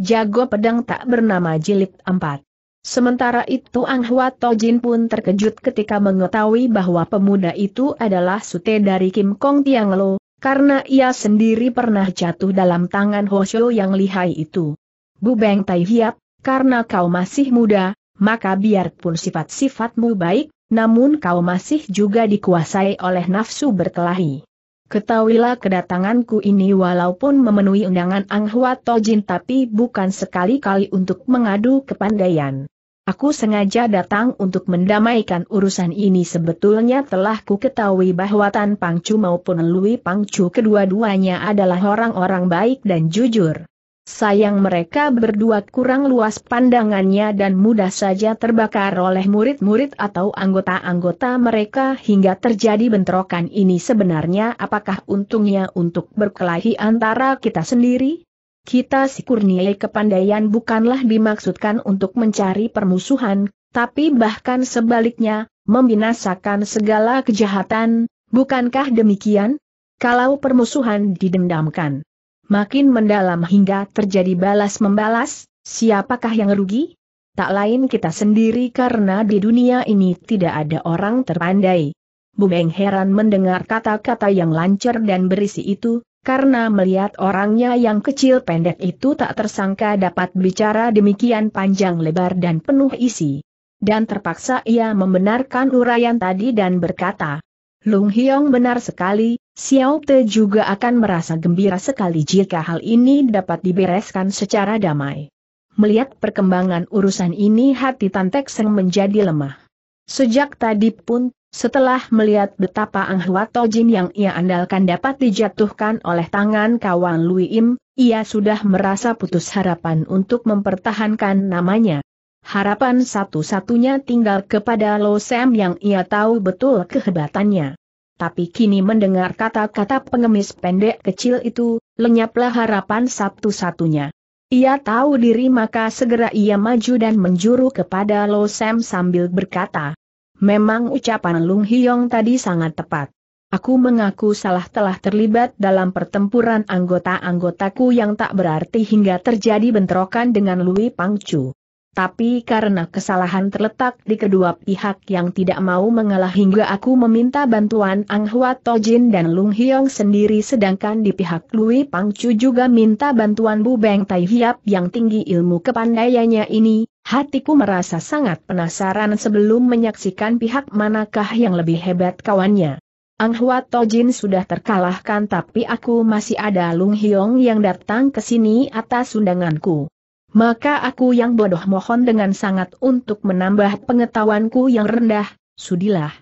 jago pedang tak bernama jilid 4. Sementara itu Ang Hwa Tojin pun terkejut ketika mengetahui bahwa pemuda itu adalah sute dari Kim Kong Tiang Lo, karena ia sendiri pernah jatuh dalam tangan Hoshio yang lihai itu. Bu Beng Tai Hiap, karena kau masih muda, maka biarpun sifat-sifatmu baik, namun kau masih juga dikuasai oleh nafsu berkelahi. Ketahuilah kedatanganku ini walaupun memenuhi undangan Ang Hwa Tojin tapi bukan sekali-kali untuk mengadu kepandaian. Aku sengaja datang untuk mendamaikan urusan ini sebetulnya telah ku ketahui bahwa Tan Pangcu maupun Lui Pangcu kedua-duanya adalah orang-orang baik dan jujur. Sayang mereka berdua kurang luas pandangannya dan mudah saja terbakar oleh murid-murid atau anggota-anggota mereka hingga terjadi bentrokan ini sebenarnya apakah untungnya untuk berkelahi antara kita sendiri? Kita si kurnia kepandaian bukanlah dimaksudkan untuk mencari permusuhan, tapi bahkan sebaliknya, membinasakan segala kejahatan, bukankah demikian? Kalau permusuhan didendamkan makin mendalam hingga terjadi balas-membalas, siapakah yang rugi? Tak lain kita sendiri karena di dunia ini tidak ada orang terpandai. Bumeng heran mendengar kata-kata yang lancar dan berisi itu, karena melihat orangnya yang kecil pendek itu tak tersangka dapat bicara demikian panjang lebar dan penuh isi. Dan terpaksa ia membenarkan uraian tadi dan berkata, Lung Hiong benar sekali, Xiao Te juga akan merasa gembira sekali jika hal ini dapat dibereskan secara damai. Melihat perkembangan urusan ini hati Tan Tek Seng menjadi lemah. Sejak tadi pun, setelah melihat betapa Ang To Jin yang ia andalkan dapat dijatuhkan oleh tangan kawan Lui Im, ia sudah merasa putus harapan untuk mempertahankan namanya. Harapan satu-satunya tinggal kepada Lo Sam yang ia tahu betul kehebatannya tapi kini mendengar kata-kata pengemis pendek kecil itu, lenyaplah harapan satu-satunya. Ia tahu diri maka segera ia maju dan menjuru kepada Lo Sam sambil berkata, Memang ucapan Lung Hyong tadi sangat tepat. Aku mengaku salah telah terlibat dalam pertempuran anggota-anggotaku yang tak berarti hingga terjadi bentrokan dengan Lui Pangcu. Tapi karena kesalahan terletak di kedua pihak yang tidak mau mengalah hingga aku meminta bantuan Ang Hua Tojin dan Lung Hyong sendiri sedangkan di pihak Lui Pang Chu juga minta bantuan Bu Beng Tai Hiap yang tinggi ilmu kepandaiannya ini, hatiku merasa sangat penasaran sebelum menyaksikan pihak manakah yang lebih hebat kawannya. Ang Hua Tojin sudah terkalahkan tapi aku masih ada Lung Hyong yang datang ke sini atas undanganku. Maka aku yang bodoh mohon dengan sangat untuk menambah pengetahuanku yang rendah, sudilah.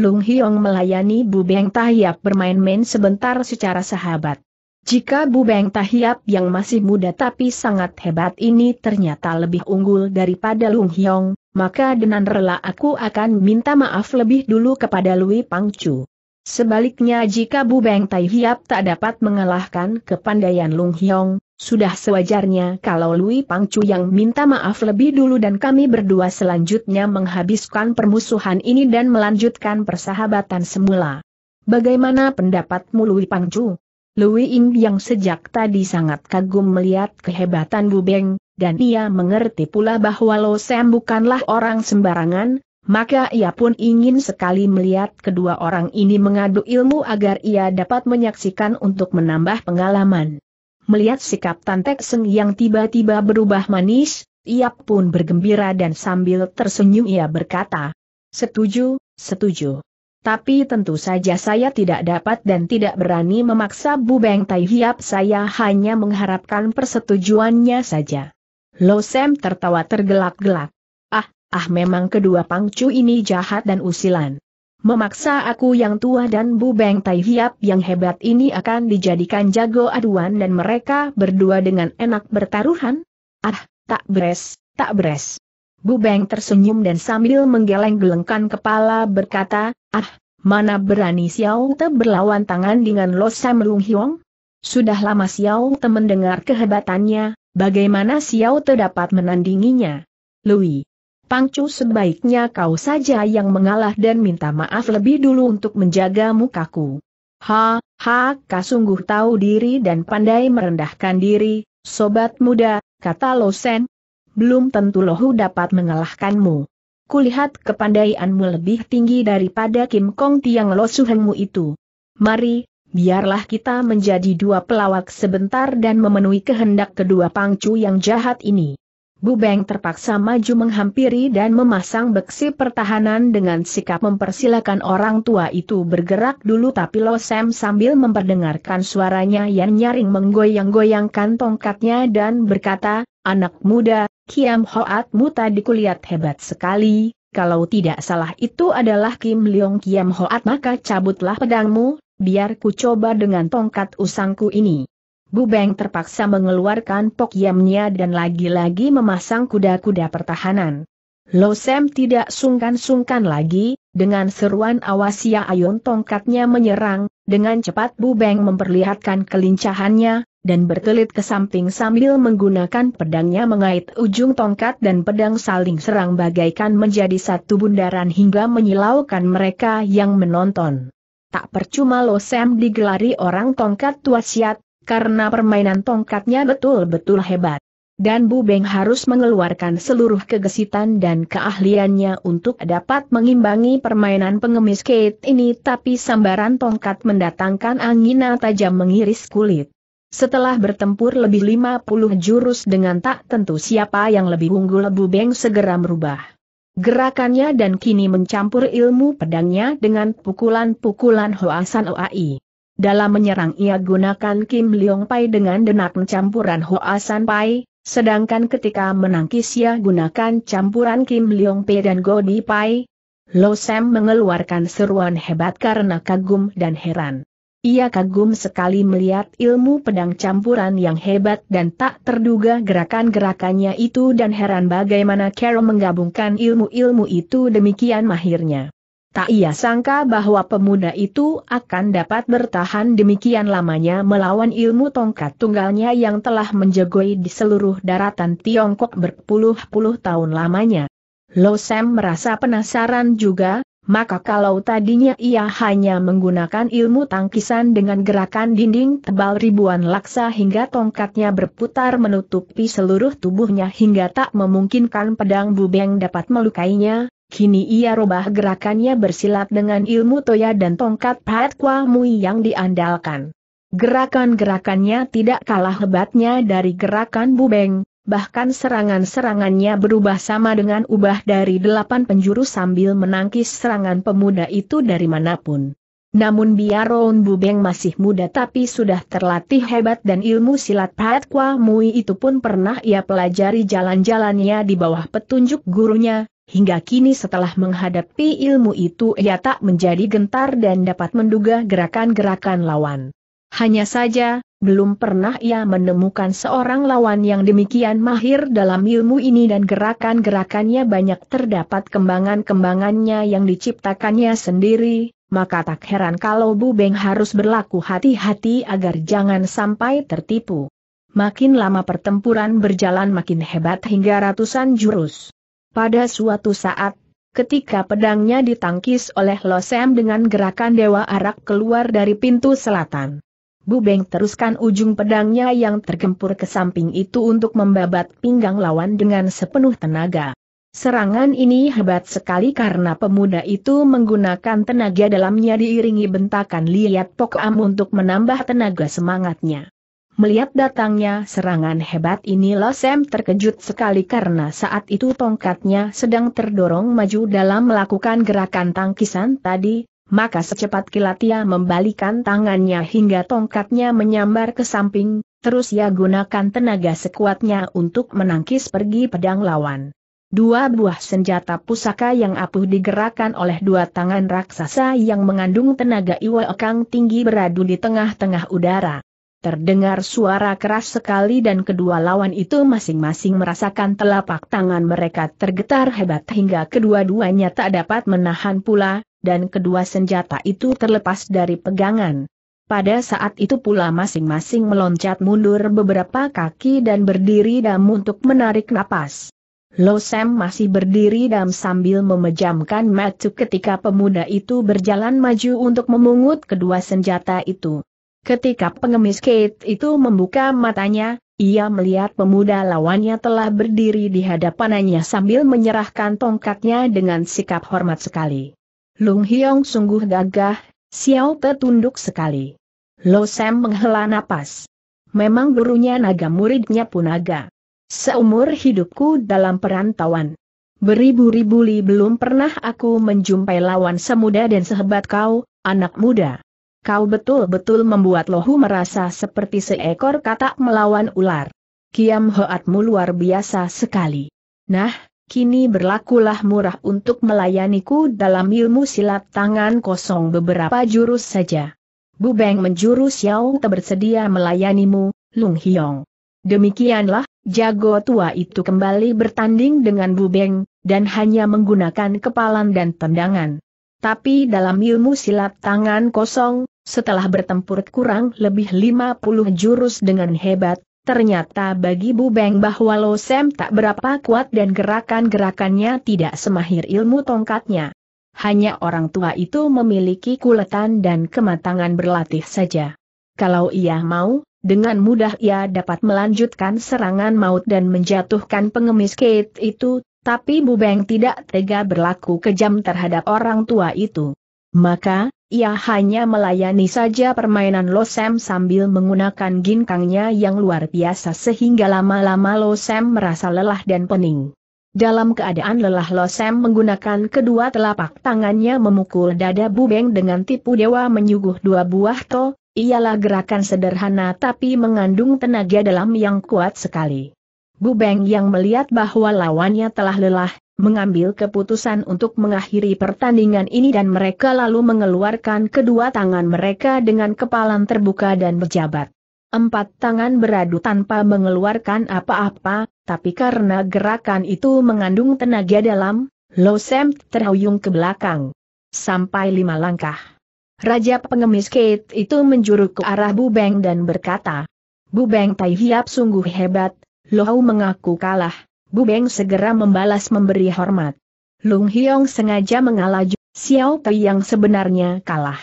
Lung Hiong melayani Bu Beng Tahiap bermain-main sebentar secara sahabat. Jika Bu Beng Tahiap yang masih muda tapi sangat hebat ini ternyata lebih unggul daripada Lung Hiong, maka dengan rela aku akan minta maaf lebih dulu kepada Lui Pangcu. Sebaliknya jika Bu Beng Tahiap tak dapat mengalahkan kepandaian Lung Hiong, sudah sewajarnya kalau Lui Pangcu yang minta maaf lebih dulu dan kami berdua selanjutnya menghabiskan permusuhan ini dan melanjutkan persahabatan semula. Bagaimana pendapatmu Lui Pangcu? Lui Ing yang sejak tadi sangat kagum melihat kehebatan Bu Beng, dan ia mengerti pula bahwa Lo Sam bukanlah orang sembarangan, maka ia pun ingin sekali melihat kedua orang ini mengadu ilmu agar ia dapat menyaksikan untuk menambah pengalaman. Melihat sikap Tantek Seng yang tiba-tiba berubah manis, ia pun bergembira dan sambil tersenyum ia berkata, Setuju, setuju. Tapi tentu saja saya tidak dapat dan tidak berani memaksa Bu Beng Tai Hiap saya hanya mengharapkan persetujuannya saja. Lo Sam tertawa tergelak-gelak. Ah, ah memang kedua pangcu ini jahat dan usilan memaksa aku yang tua dan Bu Beng Tai Hiap yang hebat ini akan dijadikan jago aduan dan mereka berdua dengan enak bertaruhan? Ah, tak beres, tak beres. Bu Beng tersenyum dan sambil menggeleng-gelengkan kepala berkata, ah, mana berani Xiao Te berlawan tangan dengan Lo Sam Rung Hiong? Sudah lama Xiao Te mendengar kehebatannya, bagaimana Xiao Te dapat menandinginya? Louis Pangcu sebaiknya kau saja yang mengalah dan minta maaf lebih dulu untuk menjaga mukaku. Ha, ha, kau sungguh tahu diri dan pandai merendahkan diri, sobat muda, kata Losen. Belum tentu Lohu dapat mengalahkanmu. Kulihat kepandaianmu lebih tinggi daripada Kim Kong Tiang Lo Suhengmu itu. Mari, biarlah kita menjadi dua pelawak sebentar dan memenuhi kehendak kedua pangcu yang jahat ini. Bubeng terpaksa maju menghampiri dan memasang beksi pertahanan dengan sikap mempersilahkan orang tua itu bergerak dulu tapi Lo Sam sambil memperdengarkan suaranya yang nyaring menggoyang-goyangkan tongkatnya dan berkata, Anak muda, Kiam Hoatmu tadi kulihat hebat sekali, kalau tidak salah itu adalah Kim Leong Kiam Hoat maka cabutlah pedangmu, biar ku coba dengan tongkat usangku ini. Bu Beng terpaksa mengeluarkan pokyamnya dan lagi-lagi memasang kuda-kuda pertahanan. Lo Losem tidak sungkan-sungkan lagi, dengan seruan awas ya ayun tongkatnya menyerang, dengan cepat Bu Beng memperlihatkan kelincahannya, dan berkelit ke samping sambil menggunakan pedangnya mengait ujung tongkat dan pedang saling serang bagaikan menjadi satu bundaran hingga menyilaukan mereka yang menonton. Tak percuma Lo Losem digelari orang tongkat tua siat, karena permainan tongkatnya betul-betul hebat. Dan Bu Beng harus mengeluarkan seluruh kegesitan dan keahliannya untuk dapat mengimbangi permainan pengemis Kate ini tapi sambaran tongkat mendatangkan angina tajam mengiris kulit. Setelah bertempur lebih 50 jurus dengan tak tentu siapa yang lebih unggul Bu Beng segera merubah gerakannya dan kini mencampur ilmu pedangnya dengan pukulan-pukulan Hoasan Oai. Dalam menyerang ia gunakan Kim Leong Pai dengan denak campuran Hoa San Pai, sedangkan ketika menangkis ia gunakan campuran Kim Leong Pai dan Godi Pai. Lo Sam mengeluarkan seruan hebat karena kagum dan heran. Ia kagum sekali melihat ilmu pedang campuran yang hebat dan tak terduga gerakan-gerakannya itu dan heran bagaimana Carol menggabungkan ilmu-ilmu itu demikian mahirnya. Tak ia sangka bahwa pemuda itu akan dapat bertahan demikian lamanya melawan ilmu tongkat tunggalnya yang telah menjegoi di seluruh daratan Tiongkok berpuluh-puluh tahun lamanya. Lo Sam merasa penasaran juga, maka kalau tadinya ia hanya menggunakan ilmu tangkisan dengan gerakan dinding tebal ribuan laksa hingga tongkatnya berputar menutupi seluruh tubuhnya hingga tak memungkinkan pedang bubeng dapat melukainya, Kini ia rubah gerakannya bersilat dengan ilmu toya dan tongkat Pat Kwa Mui yang diandalkan. Gerakan-gerakannya tidak kalah hebatnya dari gerakan Bubeng, bahkan serangan-serangannya berubah sama dengan ubah dari delapan penjuru sambil menangkis serangan pemuda itu dari manapun. Namun Ron Bubeng masih muda tapi sudah terlatih hebat dan ilmu silat Pat Kwa Mui itu pun pernah ia pelajari jalan-jalannya di bawah petunjuk gurunya, Hingga kini setelah menghadapi ilmu itu ia tak menjadi gentar dan dapat menduga gerakan-gerakan lawan. Hanya saja, belum pernah ia menemukan seorang lawan yang demikian mahir dalam ilmu ini dan gerakan-gerakannya banyak terdapat kembangan-kembangannya yang diciptakannya sendiri, maka tak heran kalau Bu Beng harus berlaku hati-hati agar jangan sampai tertipu. Makin lama pertempuran berjalan makin hebat hingga ratusan jurus. Pada suatu saat, ketika pedangnya ditangkis oleh Losem dengan gerakan Dewa Arak keluar dari pintu selatan. Bu Beng teruskan ujung pedangnya yang tergempur ke samping itu untuk membabat pinggang lawan dengan sepenuh tenaga. Serangan ini hebat sekali karena pemuda itu menggunakan tenaga dalamnya diiringi bentakan liat Pok Am untuk menambah tenaga semangatnya. Melihat datangnya serangan hebat ini Losem terkejut sekali karena saat itu tongkatnya sedang terdorong maju dalam melakukan gerakan tangkisan tadi, maka secepat kilat ia membalikan tangannya hingga tongkatnya menyambar ke samping, terus ia gunakan tenaga sekuatnya untuk menangkis pergi pedang lawan. Dua buah senjata pusaka yang apuh digerakkan oleh dua tangan raksasa yang mengandung tenaga iwa okang tinggi beradu di tengah-tengah udara. Terdengar suara keras sekali dan kedua lawan itu masing-masing merasakan telapak tangan mereka tergetar hebat hingga kedua-duanya tak dapat menahan pula, dan kedua senjata itu terlepas dari pegangan. Pada saat itu pula masing-masing meloncat mundur beberapa kaki dan berdiri dam untuk menarik napas. Lo Sam masih berdiri dam sambil memejamkan mata ketika pemuda itu berjalan maju untuk memungut kedua senjata itu. Ketika pengemis Kate itu membuka matanya, ia melihat pemuda lawannya telah berdiri di hadapannya sambil menyerahkan tongkatnya dengan sikap hormat sekali. Lung Hiong sungguh gagah, Xiao tertunduk sekali. Lo Sam menghela napas. Memang gurunya naga muridnya pun naga. Seumur hidupku dalam perantauan. Beribu-ribu li belum pernah aku menjumpai lawan semuda dan sehebat kau, anak muda kau betul-betul membuat lohu merasa seperti seekor katak melawan ular. Kiam Hoatmu luar biasa sekali. Nah, kini berlakulah murah untuk melayaniku dalam ilmu silat tangan kosong beberapa jurus saja. Bu Beng menjurus Yao Te bersedia melayanimu, Lung Hiong. Demikianlah, jago tua itu kembali bertanding dengan Bu Beng, dan hanya menggunakan kepalan dan tendangan tapi dalam ilmu silat tangan kosong, setelah bertempur kurang lebih 50 jurus dengan hebat, ternyata bagi Bu Beng bahwa Lo Sem tak berapa kuat dan gerakan-gerakannya tidak semahir ilmu tongkatnya. Hanya orang tua itu memiliki kuletan dan kematangan berlatih saja. Kalau ia mau, dengan mudah ia dapat melanjutkan serangan maut dan menjatuhkan pengemis Kate itu, tapi Bu Beng tidak tega berlaku kejam terhadap orang tua itu. Maka, ia hanya melayani saja permainan Lo Losem sambil menggunakan ginkangnya yang luar biasa sehingga lama-lama Lo Losem merasa lelah dan pening. Dalam keadaan lelah Lo Losem menggunakan kedua telapak tangannya memukul dada Bu Beng dengan tipu dewa menyuguh dua buah to, ialah gerakan sederhana tapi mengandung tenaga dalam yang kuat sekali. Bu Beng yang melihat bahwa lawannya telah lelah, mengambil keputusan untuk mengakhiri pertandingan ini dan mereka lalu mengeluarkan kedua tangan mereka dengan kepalan terbuka dan berjabat. Empat tangan beradu tanpa mengeluarkan apa-apa, tapi karena gerakan itu mengandung tenaga dalam, Lo Sam terhuyung ke belakang. Sampai lima langkah. Raja pengemis Kate itu menjuru ke arah Bubeng dan berkata, Bubeng Tai Hiap sungguh hebat, Lohau mengaku kalah. Bu Beng segera membalas memberi hormat. Lung Hiong sengaja mengalah Xiao Pei yang sebenarnya kalah.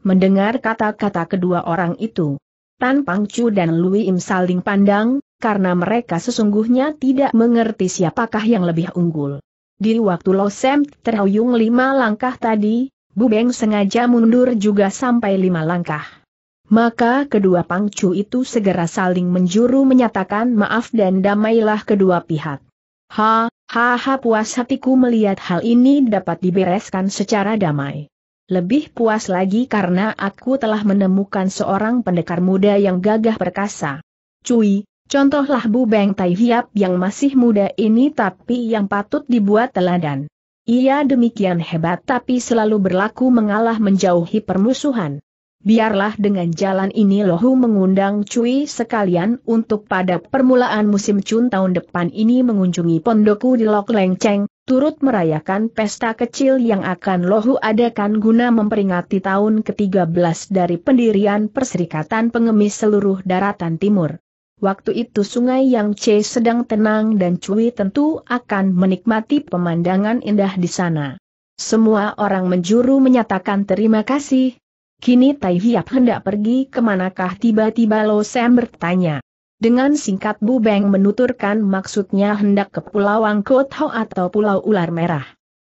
Mendengar kata-kata kedua orang itu, Tan Pang Chu dan Lui Im saling pandang, karena mereka sesungguhnya tidak mengerti siapakah yang lebih unggul. Di waktu Lo Sem terhuyung lima langkah tadi, Bu Beng sengaja mundur juga sampai lima langkah. Maka kedua pangcu itu segera saling menjuru menyatakan maaf dan damailah kedua pihak. Ha, ha, ha puas hatiku melihat hal ini dapat dibereskan secara damai. Lebih puas lagi karena aku telah menemukan seorang pendekar muda yang gagah perkasa. Cui, contohlah Bu Beng Tai Hiap yang masih muda ini tapi yang patut dibuat teladan. Ia demikian hebat tapi selalu berlaku mengalah menjauhi permusuhan biarlah dengan jalan ini Lohu mengundang Cui sekalian untuk pada permulaan musim Chun tahun depan ini mengunjungi pondoku di Lok Lengceng, turut merayakan pesta kecil yang akan Lohu adakan guna memperingati tahun ke-13 dari pendirian Perserikatan Pengemis seluruh daratan timur. Waktu itu sungai yang c sedang tenang dan Cui tentu akan menikmati pemandangan indah di sana. Semua orang menjuru menyatakan terima kasih, Kini Tai Hiap hendak pergi kemanakah tiba-tiba Lo Sam bertanya. Dengan singkat Bu Beng menuturkan maksudnya hendak ke Pulau Ho atau Pulau Ular Merah.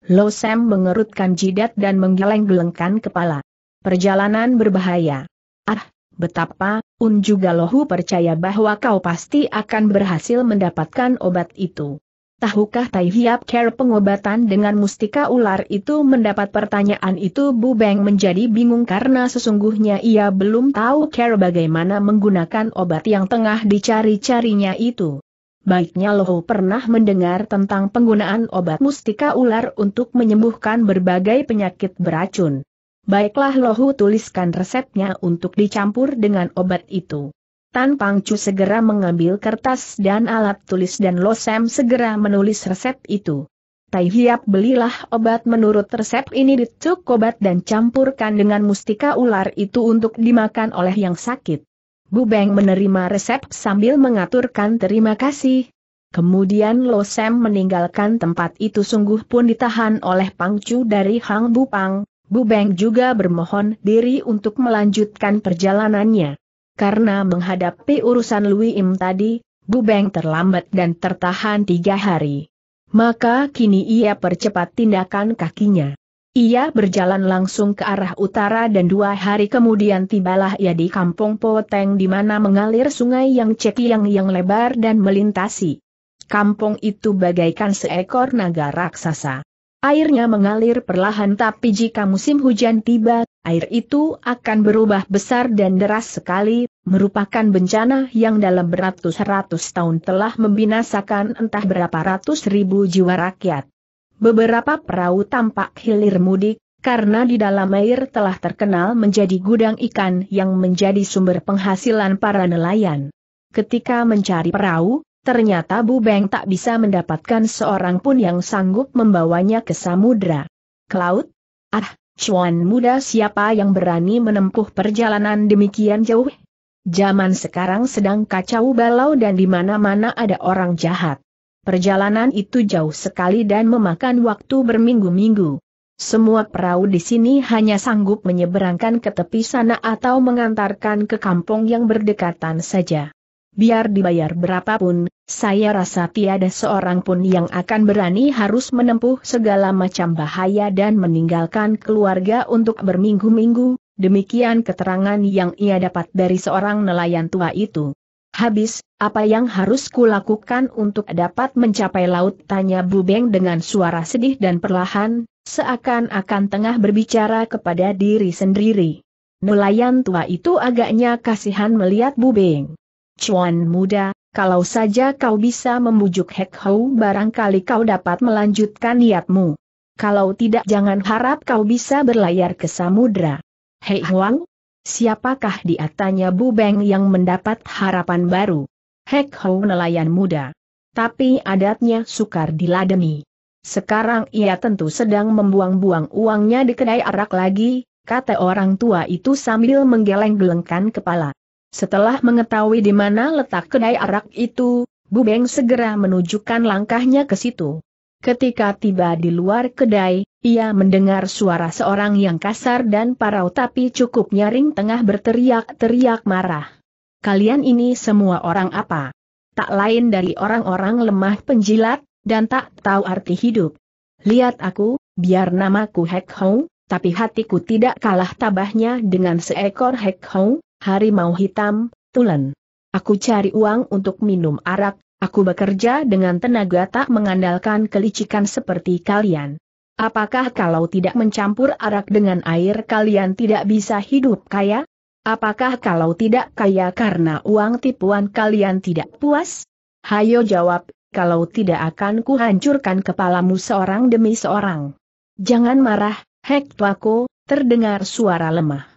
Lo Sam mengerutkan jidat dan menggeleng-gelengkan kepala. Perjalanan berbahaya. Ah, betapa, Un juga Lohu percaya bahwa kau pasti akan berhasil mendapatkan obat itu. Tahukah Tai Hiap Care pengobatan dengan mustika ular itu mendapat pertanyaan itu Bu Beng menjadi bingung karena sesungguhnya ia belum tahu Care bagaimana menggunakan obat yang tengah dicari-carinya itu. Baiknya Loho pernah mendengar tentang penggunaan obat mustika ular untuk menyembuhkan berbagai penyakit beracun. Baiklah Lohu tuliskan resepnya untuk dicampur dengan obat itu. Tan Pangcu segera mengambil kertas dan alat tulis dan Lo Losem segera menulis resep itu. Tai Hiap belilah obat menurut resep ini dicuk obat dan campurkan dengan mustika ular itu untuk dimakan oleh yang sakit. Bu Beng menerima resep sambil mengaturkan terima kasih. Kemudian Lo Losem meninggalkan tempat itu sungguh pun ditahan oleh Pangcu dari Hang Bupang. Bu Beng juga bermohon diri untuk melanjutkan perjalanannya karena menghadapi urusan Lui Im tadi, Beng terlambat dan tertahan tiga hari. Maka kini ia percepat tindakan kakinya. Ia berjalan langsung ke arah utara dan dua hari kemudian tibalah ia di kampung Poteng di mana mengalir sungai yang cekiang yang lebar dan melintasi. Kampung itu bagaikan seekor naga raksasa. Airnya mengalir perlahan tapi jika musim hujan tiba, air itu akan berubah besar dan deras sekali, merupakan bencana yang dalam beratus-ratus tahun telah membinasakan entah berapa ratus ribu jiwa rakyat. Beberapa perahu tampak hilir mudik, karena di dalam air telah terkenal menjadi gudang ikan yang menjadi sumber penghasilan para nelayan. Ketika mencari perahu, ternyata Bu Beng tak bisa mendapatkan seorang pun yang sanggup membawanya ke samudra. Ke laut? Ah, Cuan muda siapa yang berani menempuh perjalanan demikian jauh? Zaman sekarang sedang kacau balau dan di mana-mana ada orang jahat. Perjalanan itu jauh sekali dan memakan waktu berminggu-minggu. Semua perahu di sini hanya sanggup menyeberangkan ke tepi sana atau mengantarkan ke kampung yang berdekatan saja biar dibayar berapapun, saya rasa tiada seorang pun yang akan berani harus menempuh segala macam bahaya dan meninggalkan keluarga untuk berminggu-minggu, demikian keterangan yang ia dapat dari seorang nelayan tua itu. Habis, apa yang harus kulakukan untuk dapat mencapai laut? Tanya Bubeng dengan suara sedih dan perlahan, seakan-akan tengah berbicara kepada diri sendiri. Nelayan tua itu agaknya kasihan melihat Bubeng. Cuan muda, kalau saja kau bisa membujuk Hek Hou barangkali kau dapat melanjutkan niatmu. Kalau tidak jangan harap kau bisa berlayar ke samudra. Hei Huang, siapakah diatanya, atanya Bu Beng yang mendapat harapan baru? Hek Hou nelayan muda. Tapi adatnya sukar diladeni. Sekarang ia tentu sedang membuang-buang uangnya di kedai arak lagi, kata orang tua itu sambil menggeleng-gelengkan kepala. Setelah mengetahui di mana letak kedai arak itu, Bu Beng segera menunjukkan langkahnya ke situ. Ketika tiba di luar kedai, ia mendengar suara seorang yang kasar dan parau tapi cukup nyaring tengah berteriak-teriak marah. Kalian ini semua orang apa? Tak lain dari orang-orang lemah penjilat, dan tak tahu arti hidup. Lihat aku, biar namaku Hek Hong, tapi hatiku tidak kalah tabahnya dengan seekor Hek Hong, harimau hitam, tulen. Aku cari uang untuk minum arak, aku bekerja dengan tenaga tak mengandalkan kelicikan seperti kalian. Apakah kalau tidak mencampur arak dengan air kalian tidak bisa hidup kaya? Apakah kalau tidak kaya karena uang tipuan kalian tidak puas? Hayo jawab, kalau tidak akan kuhancurkan kepalamu seorang demi seorang. Jangan marah, Hek terdengar suara lemah.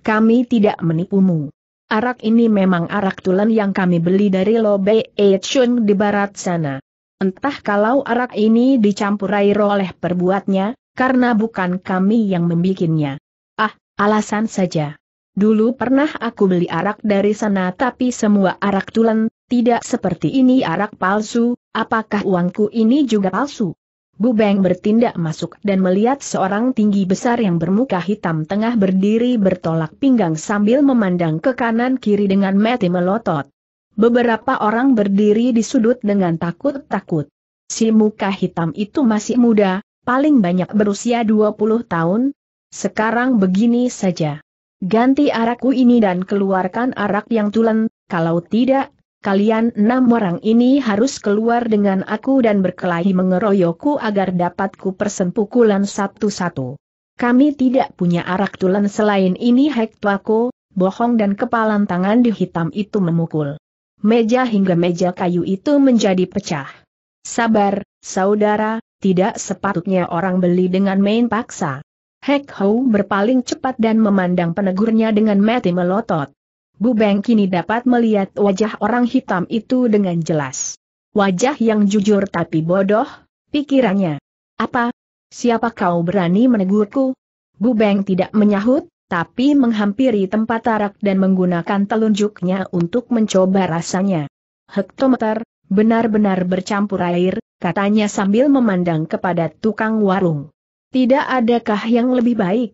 Kami tidak menipumu. Arak ini memang arak tulen yang kami beli dari Lobe Echung di barat sana. Entah kalau arak ini dicampur air oleh perbuatnya, karena bukan kami yang membikinnya. Ah, alasan saja. Dulu pernah aku beli arak dari sana tapi semua arak tulen, tidak seperti ini arak palsu, apakah uangku ini juga palsu? Bubeng bertindak masuk dan melihat seorang tinggi besar yang bermuka hitam tengah berdiri bertolak pinggang sambil memandang ke kanan kiri dengan mati melotot. Beberapa orang berdiri di sudut dengan takut-takut. Si muka hitam itu masih muda, paling banyak berusia 20 tahun. Sekarang begini saja. Ganti arakku ini dan keluarkan arak yang tulen, kalau tidak, kalian enam orang ini harus keluar dengan aku dan berkelahi mengeroyokku agar dapatku persen persempukulan satu-satu. Kami tidak punya arak tulen selain ini Hektuako, bohong dan kepalan tangan di hitam itu memukul. Meja hingga meja kayu itu menjadi pecah. Sabar, saudara, tidak sepatutnya orang beli dengan main paksa. Hek Hou berpaling cepat dan memandang penegurnya dengan mati melotot. Bu Beng kini dapat melihat wajah orang hitam itu dengan jelas. Wajah yang jujur tapi bodoh, pikirannya. Apa? Siapa kau berani menegurku? Bu Beng tidak menyahut, tapi menghampiri tempat tarak dan menggunakan telunjuknya untuk mencoba rasanya. Hektometer, benar-benar bercampur air, katanya sambil memandang kepada tukang warung. Tidak adakah yang lebih baik?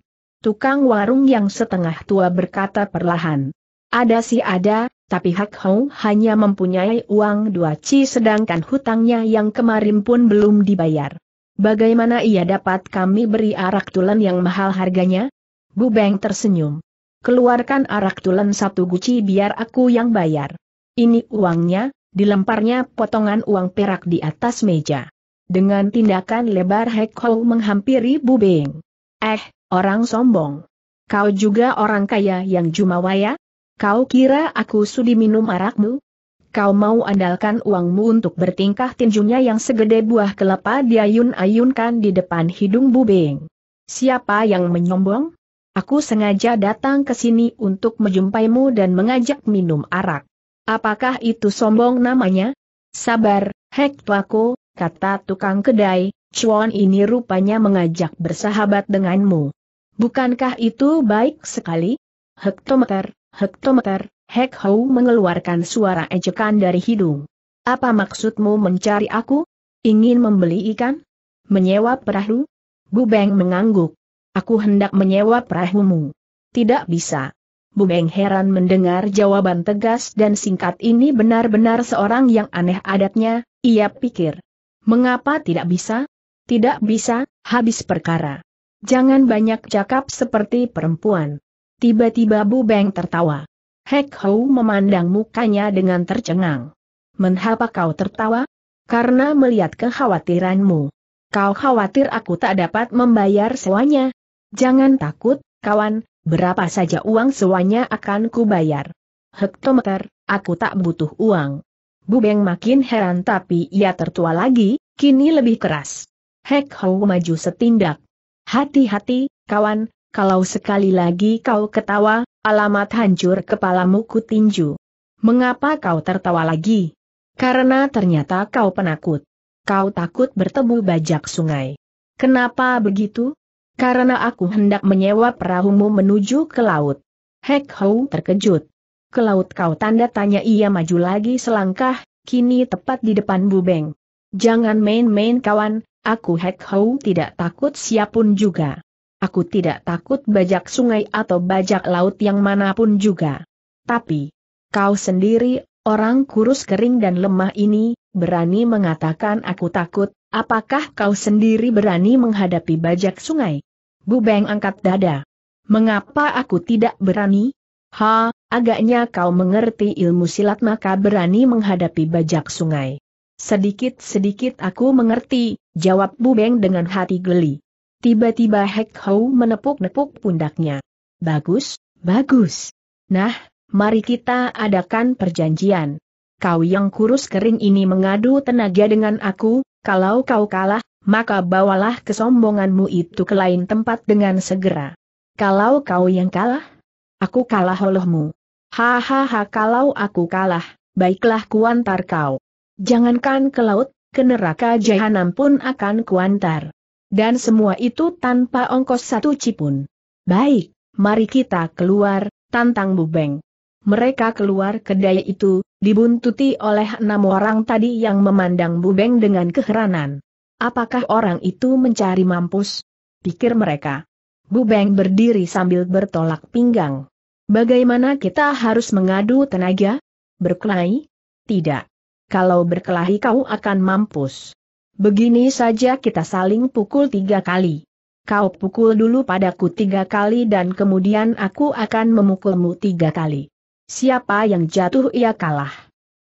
Tukang warung yang setengah tua berkata perlahan. Ada sih ada, tapi Hak Hong hanya mempunyai uang dua ci sedangkan hutangnya yang kemarin pun belum dibayar. Bagaimana ia dapat kami beri arak tulen yang mahal harganya? Bu Beng tersenyum. Keluarkan arak tulen satu guci biar aku yang bayar. Ini uangnya, dilemparnya potongan uang perak di atas meja. Dengan tindakan lebar Hek Hou menghampiri Bu Beng. Eh, orang sombong. Kau juga orang kaya yang jumawa ya? Kau kira aku sudi minum arakmu? Kau mau andalkan uangmu untuk bertingkah tinjunya yang segede buah kelapa diayun-ayunkan di depan hidung bubeng. Siapa yang menyombong? Aku sengaja datang ke sini untuk menjumpaimu dan mengajak minum arak. Apakah itu sombong namanya? Sabar, hek tuaku, kata tukang kedai, cuan ini rupanya mengajak bersahabat denganmu. Bukankah itu baik sekali? Hektometer, hektometer, Hek Hou mengeluarkan suara ejekan dari hidung. Apa maksudmu mencari aku? Ingin membeli ikan? Menyewa perahu? Bu Beng mengangguk. Aku hendak menyewa perahumu. Tidak bisa. Bu Beng heran mendengar jawaban tegas dan singkat ini benar-benar seorang yang aneh adatnya, ia pikir. Mengapa tidak bisa? Tidak bisa, habis perkara. Jangan banyak cakap seperti perempuan. Tiba-tiba Bu Beng tertawa. Hek Ho memandang mukanya dengan tercengang. Menhapa kau tertawa? Karena melihat kekhawatiranmu. Kau khawatir aku tak dapat membayar sewanya? Jangan takut, kawan, berapa saja uang sewanya akan kubayar. Hektometer, aku tak butuh uang. Bu Beng makin heran tapi ia tertua lagi, kini lebih keras. Hek Ho maju setindak. Hati-hati, kawan, kalau sekali lagi kau ketawa, alamat hancur kepalamu kutinju. Mengapa kau tertawa lagi? Karena ternyata kau penakut. Kau takut bertemu bajak sungai. Kenapa begitu? Karena aku hendak menyewa perahumu menuju ke laut. Hek Hou terkejut. Ke laut kau tanda tanya ia maju lagi selangkah, kini tepat di depan Bubeng. Jangan main-main kawan, aku Hek Hou tidak takut siapun juga. Aku tidak takut bajak sungai atau bajak laut yang manapun juga. Tapi, kau sendiri, orang kurus kering dan lemah ini, berani mengatakan aku takut, apakah kau sendiri berani menghadapi bajak sungai? Bu Beng angkat dada. Mengapa aku tidak berani? Ha, agaknya kau mengerti ilmu silat maka berani menghadapi bajak sungai. Sedikit-sedikit aku mengerti, jawab Bu Beng dengan hati geli. Tiba-tiba Hek Hou menepuk-nepuk pundaknya. Bagus, bagus. Nah, mari kita adakan perjanjian. Kau yang kurus kering ini mengadu tenaga dengan aku, kalau kau kalah, maka bawalah kesombonganmu itu ke lain tempat dengan segera. Kalau kau yang kalah, aku kalah olehmu. Hahaha kalau aku kalah, baiklah kuantar kau. Jangankan ke laut, ke neraka jahanam pun akan kuantar. Dan semua itu tanpa ongkos satu cipun. Baik, mari kita keluar, tantang Bubeng. Mereka keluar kedai itu, dibuntuti oleh enam orang tadi yang memandang Bubeng dengan keheranan. Apakah orang itu mencari mampus? Pikir mereka. Bubeng berdiri sambil bertolak pinggang. Bagaimana kita harus mengadu tenaga? Berkelahi? Tidak. Kalau berkelahi kau akan mampus. Begini saja kita saling pukul tiga kali. Kau pukul dulu padaku tiga kali dan kemudian aku akan memukulmu tiga kali. Siapa yang jatuh ia kalah.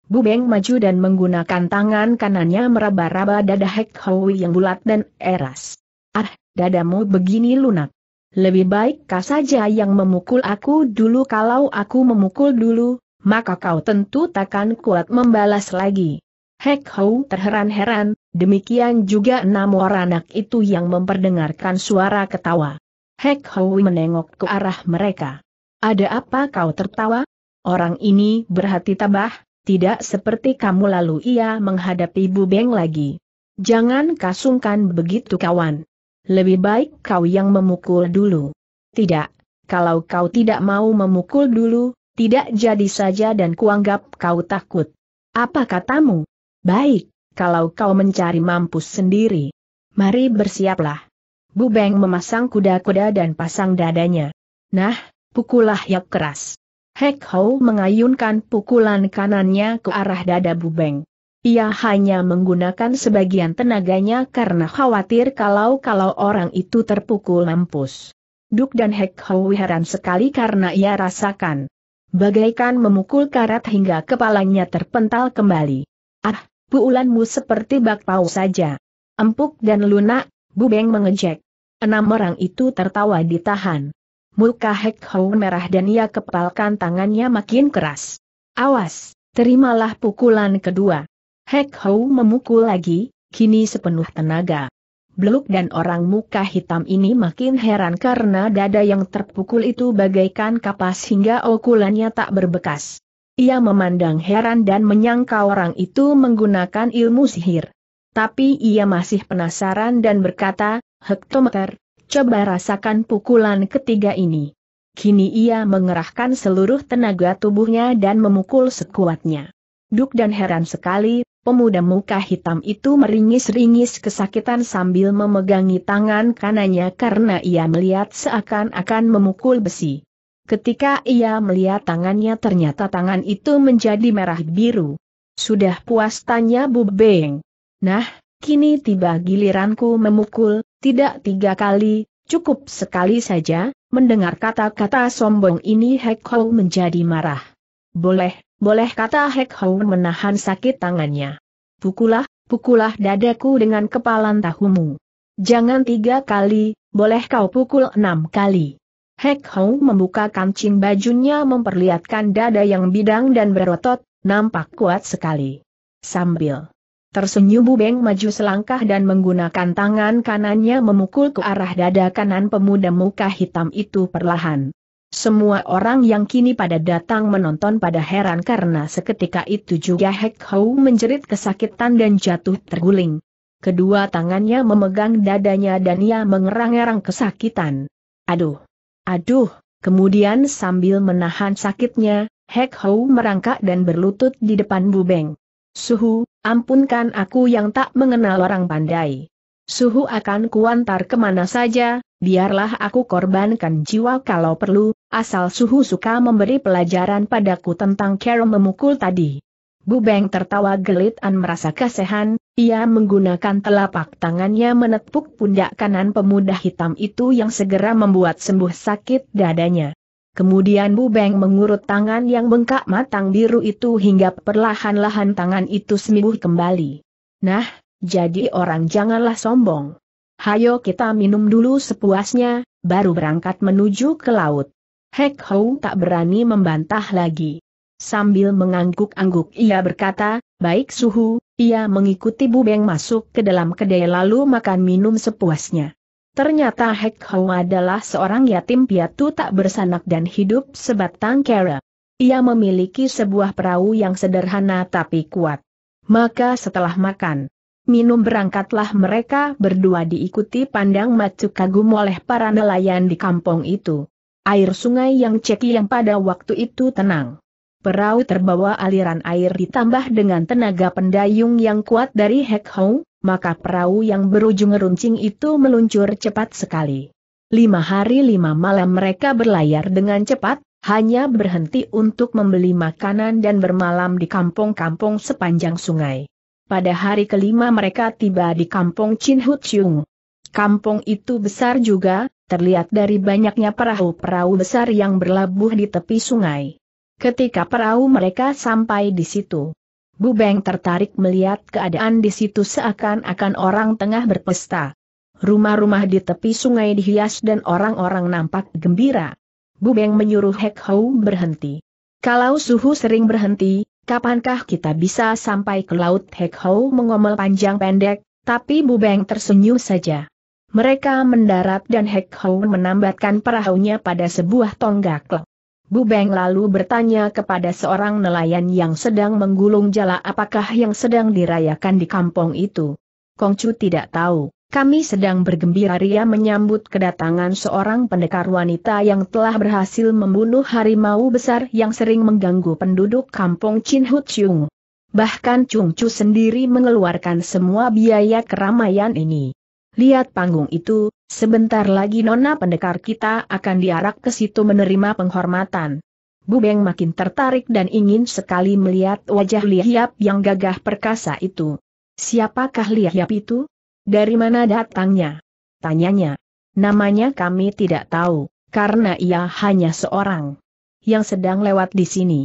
Bubeng maju dan menggunakan tangan kanannya meraba-raba dada Hek Howi yang bulat dan eras. Ah, dadamu begini lunak. Lebih baik kau saja yang memukul aku dulu kalau aku memukul dulu, maka kau tentu takkan kuat membalas lagi. Hek Hou terheran-heran, demikian juga enam orang anak itu yang memperdengarkan suara ketawa. Hek Hou menengok ke arah mereka. Ada apa kau tertawa? Orang ini berhati tabah, tidak seperti kamu lalu ia menghadapi Bu Beng lagi. Jangan kasungkan begitu kawan. Lebih baik kau yang memukul dulu. Tidak, kalau kau tidak mau memukul dulu, tidak jadi saja dan kuanggap kau takut. Apa katamu? Baik, kalau kau mencari mampus sendiri. Mari bersiaplah. Bu Beng memasang kuda-kuda dan pasang dadanya. Nah, pukullah yang keras. Hek Ho mengayunkan pukulan kanannya ke arah dada Bu Beng. Ia hanya menggunakan sebagian tenaganya karena khawatir kalau-kalau orang itu terpukul mampus. Duk dan Hek Ho heran sekali karena ia rasakan. Bagaikan memukul karat hingga kepalanya terpental kembali. Ah, ulanmu seperti bakpao saja. Empuk dan lunak, Bubeng mengejek. Enam orang itu tertawa ditahan. Muka Hek Hou merah dan ia kepalkan tangannya makin keras. Awas, terimalah pukulan kedua. Hek Hou memukul lagi, kini sepenuh tenaga. Beluk dan orang muka hitam ini makin heran karena dada yang terpukul itu bagaikan kapas hingga okulannya tak berbekas. Ia memandang heran dan menyangka orang itu menggunakan ilmu sihir. Tapi ia masih penasaran dan berkata, Hektometer, coba rasakan pukulan ketiga ini. Kini ia mengerahkan seluruh tenaga tubuhnya dan memukul sekuatnya. Duk dan heran sekali, pemuda muka hitam itu meringis-ringis kesakitan sambil memegangi tangan kanannya karena ia melihat seakan-akan memukul besi. Ketika ia melihat tangannya ternyata tangan itu menjadi merah biru. Sudah puas tanya Bu Beng. Nah, kini tiba giliranku memukul, tidak tiga kali, cukup sekali saja, mendengar kata-kata sombong ini Hek Hou menjadi marah. Boleh, boleh kata Hek Hou menahan sakit tangannya. Pukulah, pukulah dadaku dengan kepalan tahumu. Jangan tiga kali, boleh kau pukul enam kali. Hek Hong membuka kancing bajunya memperlihatkan dada yang bidang dan berotot, nampak kuat sekali. Sambil tersenyum Beng maju selangkah dan menggunakan tangan kanannya memukul ke arah dada kanan pemuda muka hitam itu perlahan. Semua orang yang kini pada datang menonton pada heran karena seketika itu juga Hek Hou menjerit kesakitan dan jatuh terguling. Kedua tangannya memegang dadanya dan ia mengerang-erang kesakitan. Aduh! Aduh, kemudian sambil menahan sakitnya, Hek Hou merangkak dan berlutut di depan Bubeng. Suhu, ampunkan aku yang tak mengenal orang pandai. Suhu akan kuantar kemana saja, biarlah aku korbankan jiwa kalau perlu, asal Suhu suka memberi pelajaran padaku tentang cara memukul tadi. Bubeng tertawa gelit dan merasa kasihan. Ia menggunakan telapak tangannya menepuk pundak kanan pemuda hitam itu yang segera membuat sembuh sakit dadanya. Kemudian Bu Beng mengurut tangan yang bengkak matang biru itu hingga perlahan-lahan tangan itu sembuh kembali. Nah, jadi orang janganlah sombong. Hayo kita minum dulu sepuasnya, baru berangkat menuju ke laut. Hek Hou tak berani membantah lagi. Sambil mengangguk-angguk ia berkata, baik suhu, ia mengikuti Bu Bubeng masuk ke dalam kedai lalu makan minum sepuasnya. Ternyata Hek Hou adalah seorang yatim piatu tak bersanak dan hidup sebatang kera. Ia memiliki sebuah perahu yang sederhana tapi kuat. Maka setelah makan, minum berangkatlah mereka berdua diikuti pandang macu kagum oleh para nelayan di kampung itu. Air sungai yang ceki yang pada waktu itu tenang. Perahu terbawa aliran air ditambah dengan tenaga pendayung yang kuat dari Hek Hong, maka perahu yang berujung runcing itu meluncur cepat sekali. Lima hari lima malam mereka berlayar dengan cepat, hanya berhenti untuk membeli makanan dan bermalam di kampung-kampung sepanjang sungai. Pada hari kelima mereka tiba di kampung Chin Hu Chung. Kampung itu besar juga, terlihat dari banyaknya perahu-perahu besar yang berlabuh di tepi sungai ketika perahu mereka sampai di situ. Bubeng tertarik melihat keadaan di situ seakan-akan orang tengah berpesta. Rumah-rumah di tepi sungai dihias dan orang-orang nampak gembira. Bubeng menyuruh Hek Hou berhenti. Kalau suhu sering berhenti, kapankah kita bisa sampai ke laut? Hek Hou mengomel panjang pendek, tapi Bubeng tersenyum saja. Mereka mendarat dan Hek Hou menambatkan perahunya pada sebuah tonggak. Bu Beng lalu bertanya kepada seorang nelayan yang sedang menggulung jala apakah yang sedang dirayakan di kampung itu. Kongcu tidak tahu, kami sedang bergembira ria menyambut kedatangan seorang pendekar wanita yang telah berhasil membunuh harimau besar yang sering mengganggu penduduk kampung Chin Hu Chung. Bahkan Chung Chu sendiri mengeluarkan semua biaya keramaian ini. Lihat panggung itu, sebentar lagi nona pendekar kita akan diarak ke situ menerima penghormatan. Bu Beng makin tertarik dan ingin sekali melihat wajah Lihiap yang gagah perkasa itu. Siapakah Lihiap itu? Dari mana datangnya? Tanyanya. Namanya kami tidak tahu, karena ia hanya seorang yang sedang lewat di sini.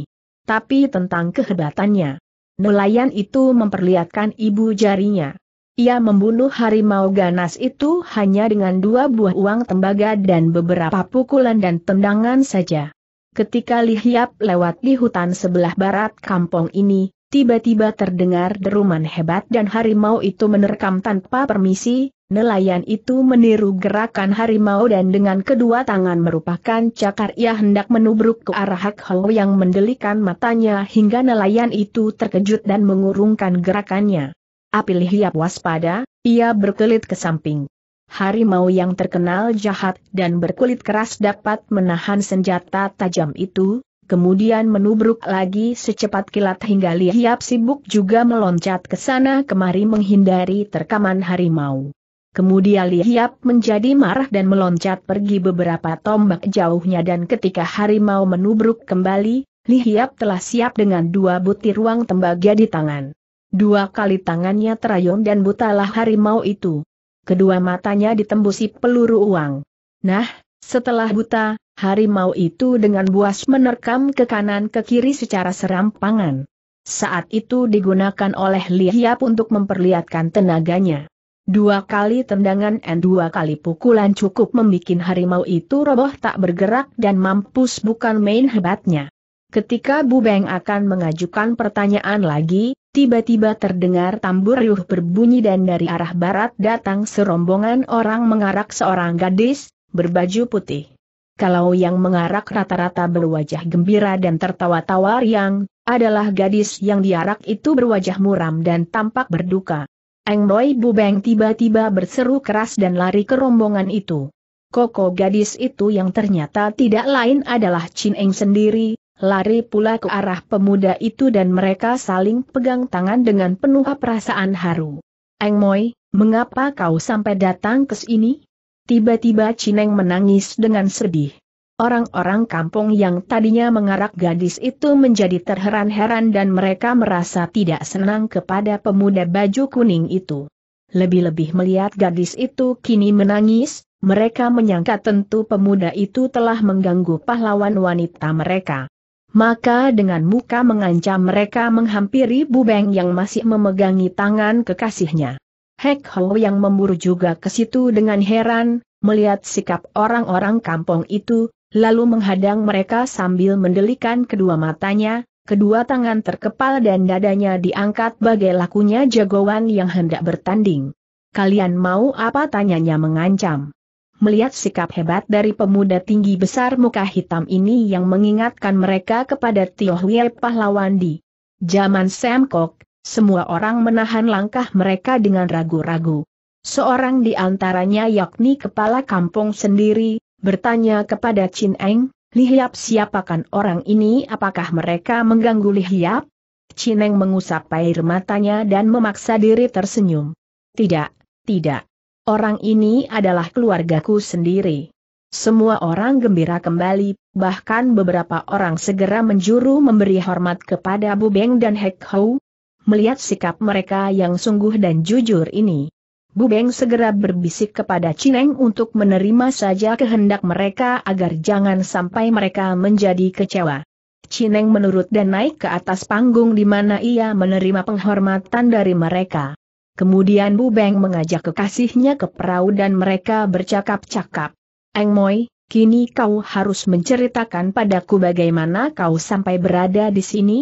Tapi tentang kehebatannya. Nelayan itu memperlihatkan ibu jarinya. Ia membunuh harimau ganas itu hanya dengan dua buah uang tembaga dan beberapa pukulan dan tendangan saja. Ketika Li lewat di hutan sebelah barat kampung ini, tiba-tiba terdengar deruman hebat dan harimau itu menerkam tanpa permisi, nelayan itu meniru gerakan harimau dan dengan kedua tangan merupakan cakar ia hendak menubruk ke arah Hak Hao yang mendelikan matanya hingga nelayan itu terkejut dan mengurungkan gerakannya. Apil Hiap waspada, ia berkelit ke samping. Harimau yang terkenal jahat dan berkulit keras dapat menahan senjata tajam itu, kemudian menubruk lagi secepat kilat hingga Lihiap sibuk juga meloncat ke sana kemari menghindari terkaman harimau. Kemudian Lihiap menjadi marah dan meloncat pergi beberapa tombak jauhnya dan ketika harimau menubruk kembali, Lihiap telah siap dengan dua butir ruang tembaga di tangan. Dua kali tangannya terayun dan butalah harimau itu. Kedua matanya ditembusi peluru uang. Nah, setelah buta, harimau itu dengan buas menerkam ke kanan ke kiri secara serampangan. Saat itu digunakan oleh Lihiap untuk memperlihatkan tenaganya. Dua kali tendangan dan dua kali pukulan cukup membuat harimau itu roboh tak bergerak dan mampus bukan main hebatnya. Ketika Bu Beng akan mengajukan pertanyaan lagi, tiba-tiba terdengar tambur riuh berbunyi dan dari arah barat datang serombongan orang mengarak seorang gadis, berbaju putih. Kalau yang mengarak rata-rata berwajah gembira dan tertawa-tawa riang, adalah gadis yang diarak itu berwajah muram dan tampak berduka. Eng Boy Bu Beng tiba-tiba berseru keras dan lari ke rombongan itu. Koko gadis itu yang ternyata tidak lain adalah Chin Eng sendiri, Lari pula ke arah pemuda itu dan mereka saling pegang tangan dengan penuh perasaan haru. Eng Moi, mengapa kau sampai datang ke sini? Tiba-tiba Cineng menangis dengan sedih. Orang-orang kampung yang tadinya mengarak gadis itu menjadi terheran-heran dan mereka merasa tidak senang kepada pemuda baju kuning itu. Lebih-lebih melihat gadis itu kini menangis, mereka menyangka tentu pemuda itu telah mengganggu pahlawan wanita mereka. Maka dengan muka mengancam mereka menghampiri Bubeng yang masih memegangi tangan kekasihnya. Hek Ho yang memburu juga ke situ dengan heran, melihat sikap orang-orang kampung itu, lalu menghadang mereka sambil mendelikan kedua matanya, kedua tangan terkepal dan dadanya diangkat bagai lakunya jagoan yang hendak bertanding. Kalian mau apa tanyanya mengancam. Melihat sikap hebat dari pemuda tinggi besar muka hitam ini yang mengingatkan mereka kepada Tio Hwe pahlawan di zaman Sam Kok, semua orang menahan langkah mereka dengan ragu-ragu. Seorang di antaranya yakni kepala kampung sendiri, bertanya kepada Chin Eng, Lihiap siapakan orang ini apakah mereka mengganggu Lihiap? Chin Eng mengusap air matanya dan memaksa diri tersenyum. Tidak, tidak. Orang ini adalah keluargaku sendiri. Semua orang gembira kembali, bahkan beberapa orang segera menjuru memberi hormat kepada Bu Beng dan Hek Hou. Melihat sikap mereka yang sungguh dan jujur ini, Bu Beng segera berbisik kepada Cineng untuk menerima saja kehendak mereka agar jangan sampai mereka menjadi kecewa. Cineng menurut dan naik ke atas panggung di mana ia menerima penghormatan dari mereka. Kemudian Bu Beng mengajak kekasihnya ke perahu dan mereka bercakap-cakap. Eng Moi, kini kau harus menceritakan padaku bagaimana kau sampai berada di sini?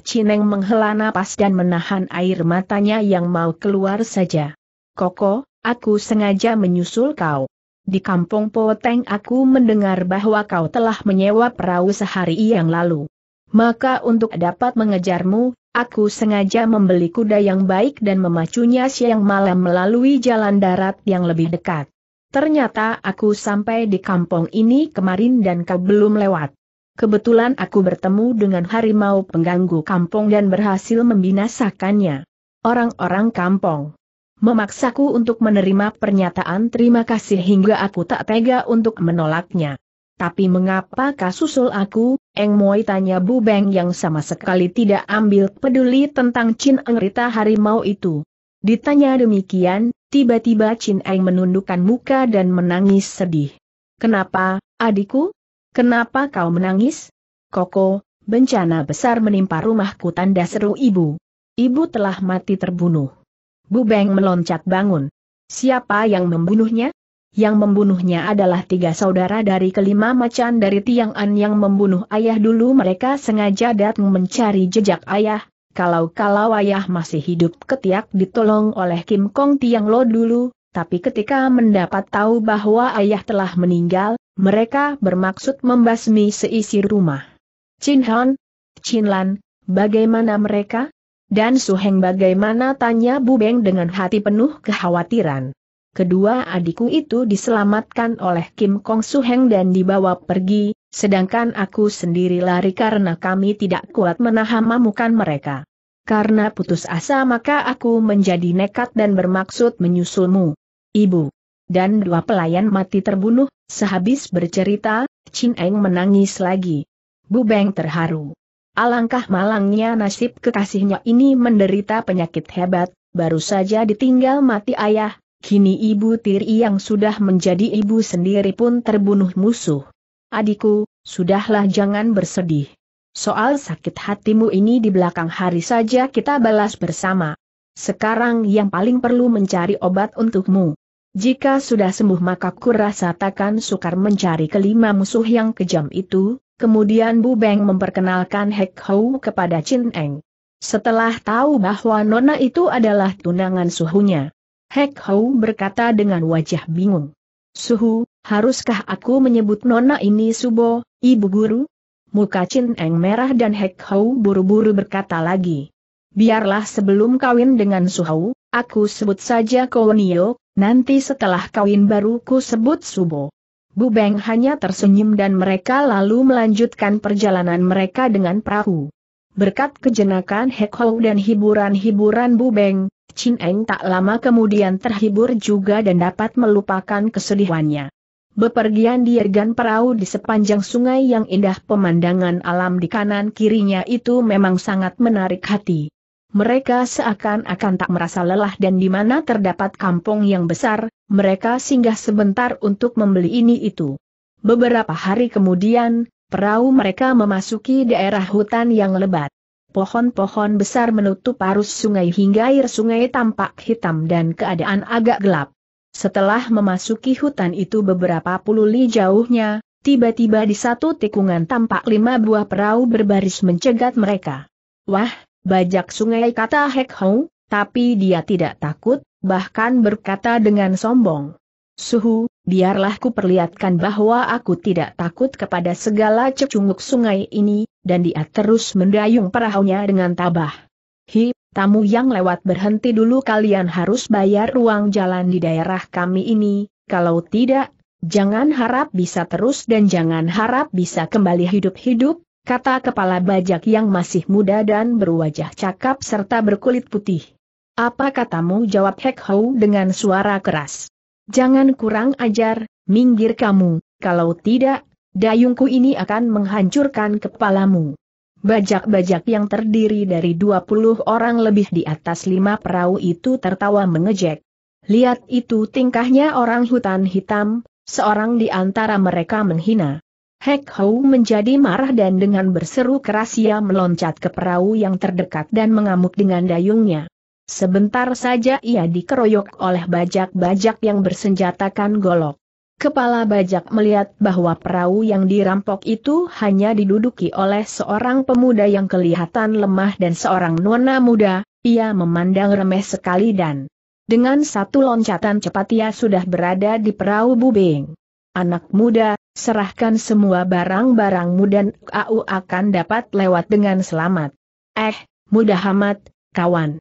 Cineng menghela napas dan menahan air matanya yang mau keluar saja. Koko, aku sengaja menyusul kau. Di kampung Poteng aku mendengar bahwa kau telah menyewa perahu sehari yang lalu. Maka untuk dapat mengejarmu, Aku sengaja membeli kuda yang baik dan memacunya siang malam melalui jalan darat yang lebih dekat. Ternyata aku sampai di kampung ini kemarin dan kau belum lewat. Kebetulan aku bertemu dengan harimau pengganggu kampung dan berhasil membinasakannya. Orang-orang kampung memaksaku untuk menerima pernyataan terima kasih hingga aku tak tega untuk menolaknya. Tapi mengapa kasusul aku, Eng Moi tanya Bu Beng yang sama sekali tidak ambil peduli tentang Chin Eng Rita harimau itu. Ditanya demikian, tiba-tiba Chin Eng menundukkan muka dan menangis sedih. Kenapa, adikku? Kenapa kau menangis? Koko, bencana besar menimpa rumahku tanda seru ibu. Ibu telah mati terbunuh. Bu Beng meloncat bangun. Siapa yang membunuhnya? Yang membunuhnya adalah tiga saudara dari kelima macan dari Tiang'an yang membunuh ayah dulu mereka sengaja datang mencari jejak ayah, kalau-kalau ayah masih hidup ketiak ditolong oleh Kim Kong Tiang Lo dulu, tapi ketika mendapat tahu bahwa ayah telah meninggal, mereka bermaksud membasmi seisi rumah. Chin Han, Chin Lan, bagaimana mereka? Dan Su Heng bagaimana tanya Bu Beng dengan hati penuh kekhawatiran kedua adikku itu diselamatkan oleh Kim Kong Su Heng dan dibawa pergi, sedangkan aku sendiri lari karena kami tidak kuat menahan mamukan mereka. Karena putus asa maka aku menjadi nekat dan bermaksud menyusulmu. Ibu dan dua pelayan mati terbunuh, sehabis bercerita, Chin Eng menangis lagi. Bu Beng terharu. Alangkah malangnya nasib kekasihnya ini menderita penyakit hebat, baru saja ditinggal mati ayah, kini ibu tiri yang sudah menjadi ibu sendiri pun terbunuh musuh. Adikku, sudahlah jangan bersedih. Soal sakit hatimu ini di belakang hari saja kita balas bersama. Sekarang yang paling perlu mencari obat untukmu. Jika sudah sembuh maka kurasa takkan sukar mencari kelima musuh yang kejam itu, kemudian Bu Beng memperkenalkan Hek Hou kepada Chin Eng. Setelah tahu bahwa Nona itu adalah tunangan suhunya, Hek Hou berkata dengan wajah bingung. Suhu, haruskah aku menyebut nona ini Subo, ibu guru? Muka Chin Eng merah dan Hek Hou buru-buru berkata lagi. Biarlah sebelum kawin dengan Suhu, aku sebut saja Kowonio, nanti setelah kawin baru ku sebut Subo. Bu Beng hanya tersenyum dan mereka lalu melanjutkan perjalanan mereka dengan perahu. Berkat kejenakan Hekhou dan hiburan-hiburan Bubeng, Chin Eng tak lama kemudian terhibur juga dan dapat melupakan kesedihannya. Bepergian di ergan perahu di sepanjang sungai yang indah pemandangan alam di kanan kirinya itu memang sangat menarik hati. Mereka seakan-akan tak merasa lelah dan di mana terdapat kampung yang besar, mereka singgah sebentar untuk membeli ini itu. Beberapa hari kemudian, Perahu mereka memasuki daerah hutan yang lebat. Pohon-pohon besar menutup arus sungai hingga air sungai tampak hitam dan keadaan agak gelap. Setelah memasuki hutan itu beberapa puluh li jauhnya, tiba-tiba di satu tikungan tampak lima buah perahu berbaris mencegat mereka. Wah, bajak sungai kata Hek Hou, tapi dia tidak takut, bahkan berkata dengan sombong. Suhu, biarlah ku perlihatkan bahwa aku tidak takut kepada segala cecunguk sungai ini, dan dia terus mendayung perahunya dengan tabah. Hi, tamu yang lewat berhenti dulu kalian harus bayar ruang jalan di daerah kami ini, kalau tidak, jangan harap bisa terus dan jangan harap bisa kembali hidup-hidup, kata kepala bajak yang masih muda dan berwajah cakap serta berkulit putih. Apa katamu jawab Hek Hou dengan suara keras. Jangan kurang ajar, minggir kamu, kalau tidak, dayungku ini akan menghancurkan kepalamu. Bajak-bajak yang terdiri dari 20 orang lebih di atas lima perahu itu tertawa mengejek. Lihat itu tingkahnya orang hutan hitam, seorang di antara mereka menghina. Hek Hou menjadi marah dan dengan berseru keras ia meloncat ke perahu yang terdekat dan mengamuk dengan dayungnya. Sebentar saja ia dikeroyok oleh bajak-bajak yang bersenjatakan golok. Kepala bajak melihat bahwa perahu yang dirampok itu hanya diduduki oleh seorang pemuda yang kelihatan lemah dan seorang nona muda, ia memandang remeh sekali dan dengan satu loncatan cepat ia sudah berada di perahu bubing. Anak muda, serahkan semua barang-barangmu dan kau akan dapat lewat dengan selamat. Eh, mudah amat, kawan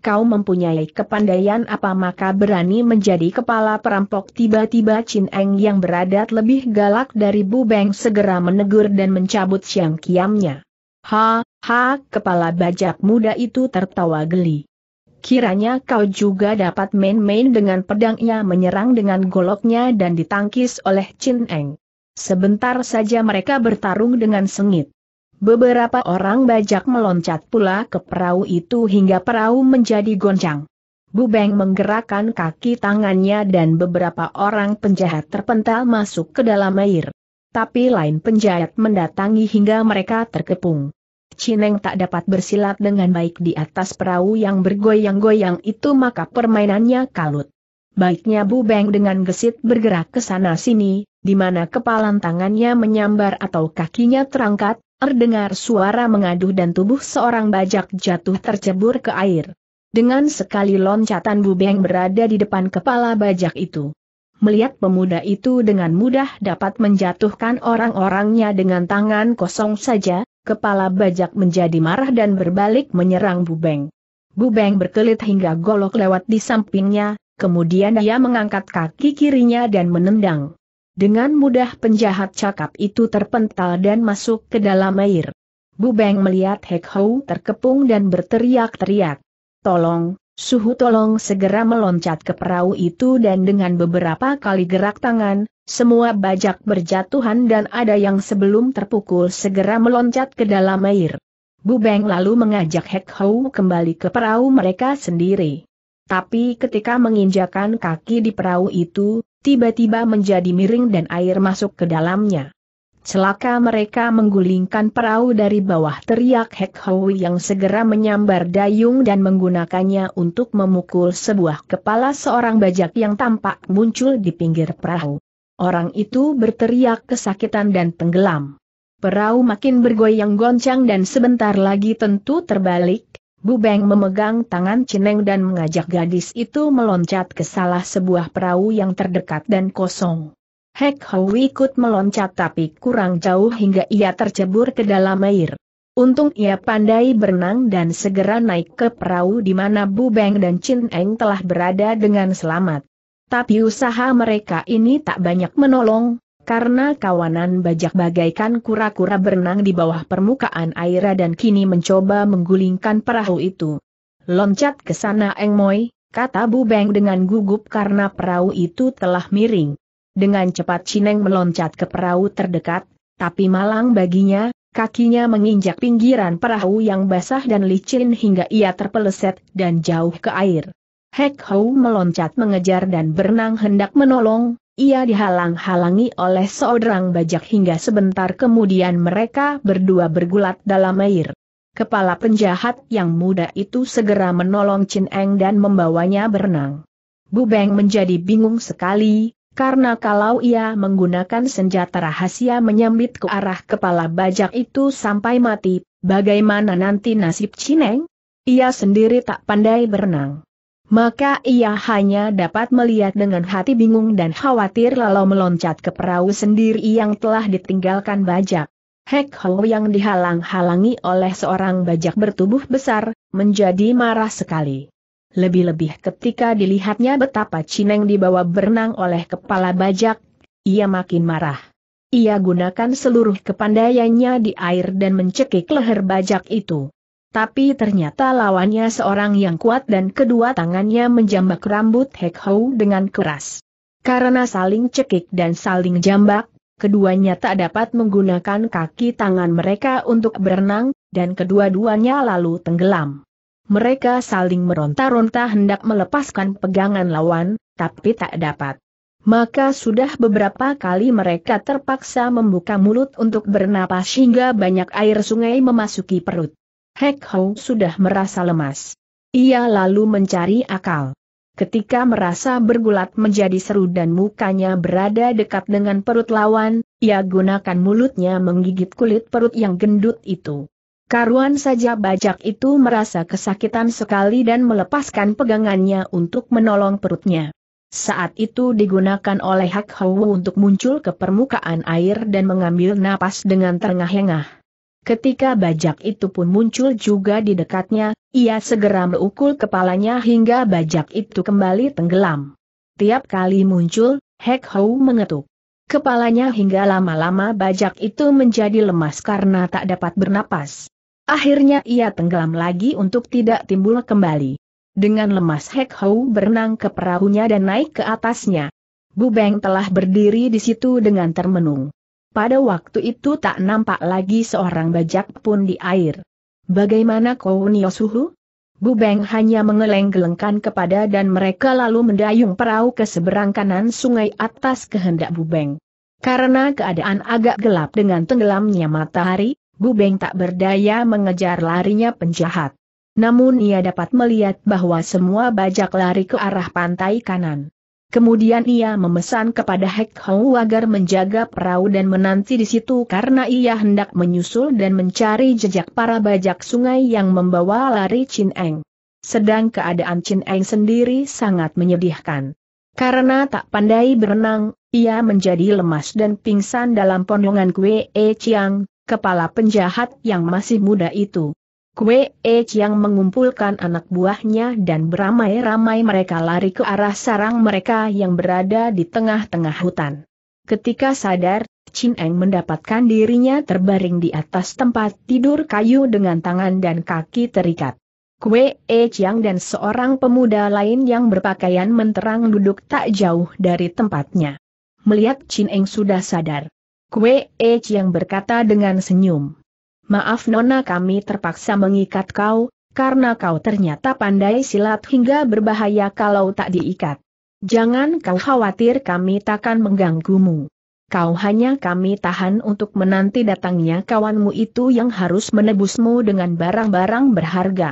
kau mempunyai kepandaian apa maka berani menjadi kepala perampok tiba-tiba Chin Eng yang beradat lebih galak dari Bu Beng segera menegur dan mencabut siang kiamnya. Ha, ha, kepala bajak muda itu tertawa geli. Kiranya kau juga dapat main-main dengan pedangnya menyerang dengan goloknya dan ditangkis oleh Chin Eng. Sebentar saja mereka bertarung dengan sengit. Beberapa orang bajak meloncat pula ke perahu itu hingga perahu menjadi goncang. Bu Beng menggerakkan kaki tangannya dan beberapa orang penjahat terpental masuk ke dalam air. Tapi lain penjahat mendatangi hingga mereka terkepung. Cineng tak dapat bersilat dengan baik di atas perahu yang bergoyang-goyang itu maka permainannya kalut. Baiknya Bu Beng dengan gesit bergerak ke sana sini, di mana kepalan tangannya menyambar atau kakinya terangkat, Terdengar suara mengaduh dan tubuh seorang bajak jatuh tercebur ke air. Dengan sekali loncatan bubeng berada di depan kepala bajak itu. Melihat pemuda itu dengan mudah dapat menjatuhkan orang-orangnya dengan tangan kosong saja, kepala bajak menjadi marah dan berbalik menyerang bubeng. Bubeng berkelit hingga golok lewat di sampingnya, kemudian ia mengangkat kaki kirinya dan menendang. Dengan mudah penjahat cakap itu terpental dan masuk ke dalam air. Bu Beng melihat Hek Hou terkepung dan berteriak-teriak. Tolong, Suhu Tolong segera meloncat ke perahu itu dan dengan beberapa kali gerak tangan, semua bajak berjatuhan dan ada yang sebelum terpukul segera meloncat ke dalam air. Bu Beng lalu mengajak Hek Hou kembali ke perahu mereka sendiri. Tapi ketika menginjakan kaki di perahu itu, tiba-tiba menjadi miring dan air masuk ke dalamnya. Celaka mereka menggulingkan perahu dari bawah teriak Hek Hoi yang segera menyambar dayung dan menggunakannya untuk memukul sebuah kepala seorang bajak yang tampak muncul di pinggir perahu. Orang itu berteriak kesakitan dan tenggelam. Perahu makin bergoyang goncang dan sebentar lagi tentu terbalik, Bu Beng memegang tangan Cineng dan mengajak gadis itu meloncat ke salah sebuah perahu yang terdekat dan kosong. Hek Hou ikut meloncat tapi kurang jauh hingga ia tercebur ke dalam air. Untung ia pandai berenang dan segera naik ke perahu di mana Bu Beng dan Cineng telah berada dengan selamat. Tapi usaha mereka ini tak banyak menolong, karena kawanan bajak bagaikan kura-kura berenang di bawah permukaan air dan kini mencoba menggulingkan perahu itu. Loncat ke sana Eng Moi, kata Bu Beng dengan gugup karena perahu itu telah miring. Dengan cepat Cineng meloncat ke perahu terdekat, tapi malang baginya, kakinya menginjak pinggiran perahu yang basah dan licin hingga ia terpeleset dan jauh ke air. Hek Hou meloncat mengejar dan berenang hendak menolong, ia dihalang-halangi oleh seorang bajak hingga sebentar kemudian mereka berdua bergulat dalam air. Kepala penjahat yang muda itu segera menolong Chin Eng dan membawanya berenang. Bu Beng menjadi bingung sekali, karena kalau ia menggunakan senjata rahasia menyambit ke arah kepala bajak itu sampai mati, bagaimana nanti nasib Chin Eng? Ia sendiri tak pandai berenang maka ia hanya dapat melihat dengan hati bingung dan khawatir lalu meloncat ke perahu sendiri yang telah ditinggalkan bajak. Hek Ho yang dihalang-halangi oleh seorang bajak bertubuh besar, menjadi marah sekali. Lebih-lebih ketika dilihatnya betapa Cineng dibawa berenang oleh kepala bajak, ia makin marah. Ia gunakan seluruh kepandaiannya di air dan mencekik leher bajak itu. Tapi ternyata lawannya seorang yang kuat dan kedua tangannya menjambak rambut Hek Hou dengan keras. Karena saling cekik dan saling jambak, keduanya tak dapat menggunakan kaki tangan mereka untuk berenang, dan kedua-duanya lalu tenggelam. Mereka saling meronta-ronta hendak melepaskan pegangan lawan, tapi tak dapat. Maka sudah beberapa kali mereka terpaksa membuka mulut untuk bernapas hingga banyak air sungai memasuki perut. Hek Hou sudah merasa lemas. Ia lalu mencari akal. Ketika merasa bergulat menjadi seru dan mukanya berada dekat dengan perut lawan, ia gunakan mulutnya menggigit kulit perut yang gendut itu. Karuan saja bajak itu merasa kesakitan sekali dan melepaskan pegangannya untuk menolong perutnya. Saat itu digunakan oleh Hak Hou untuk muncul ke permukaan air dan mengambil napas dengan terengah-engah. Ketika bajak itu pun muncul juga di dekatnya, ia segera meukul kepalanya hingga bajak itu kembali tenggelam. Tiap kali muncul, Hek Hou mengetuk kepalanya hingga lama-lama bajak itu menjadi lemas karena tak dapat bernapas. Akhirnya ia tenggelam lagi untuk tidak timbul kembali. Dengan lemas Hek Hou berenang ke perahunya dan naik ke atasnya. Bu Beng telah berdiri di situ dengan termenung. Pada waktu itu tak nampak lagi seorang bajak pun di air. Bagaimana kau Niosuhu? Bu Beng hanya mengeleng-gelengkan kepada dan mereka lalu mendayung perahu ke seberang kanan sungai atas kehendak Bu Beng. Karena keadaan agak gelap dengan tenggelamnya matahari, Bu Beng tak berdaya mengejar larinya penjahat. Namun ia dapat melihat bahwa semua bajak lari ke arah pantai kanan. Kemudian ia memesan kepada Hek Hong agar menjaga perahu dan menanti di situ karena ia hendak menyusul dan mencari jejak para bajak sungai yang membawa lari Chin Eng. Sedang keadaan Chin Eng sendiri sangat menyedihkan. Karena tak pandai berenang, ia menjadi lemas dan pingsan dalam pondongan Kue E Chiang, kepala penjahat yang masih muda itu. Kue E yang mengumpulkan anak buahnya dan beramai-ramai mereka lari ke arah sarang mereka yang berada di tengah-tengah hutan. Ketika sadar, Chin Eng mendapatkan dirinya terbaring di atas tempat tidur kayu dengan tangan dan kaki terikat. Kue E Chiang dan seorang pemuda lain yang berpakaian menterang duduk tak jauh dari tempatnya. Melihat Chin Eng sudah sadar. Kue E Chiang berkata dengan senyum. Maaf Nona kami terpaksa mengikat kau, karena kau ternyata pandai silat hingga berbahaya kalau tak diikat. Jangan kau khawatir kami takkan mengganggumu. Kau hanya kami tahan untuk menanti datangnya kawanmu itu yang harus menebusmu dengan barang-barang berharga.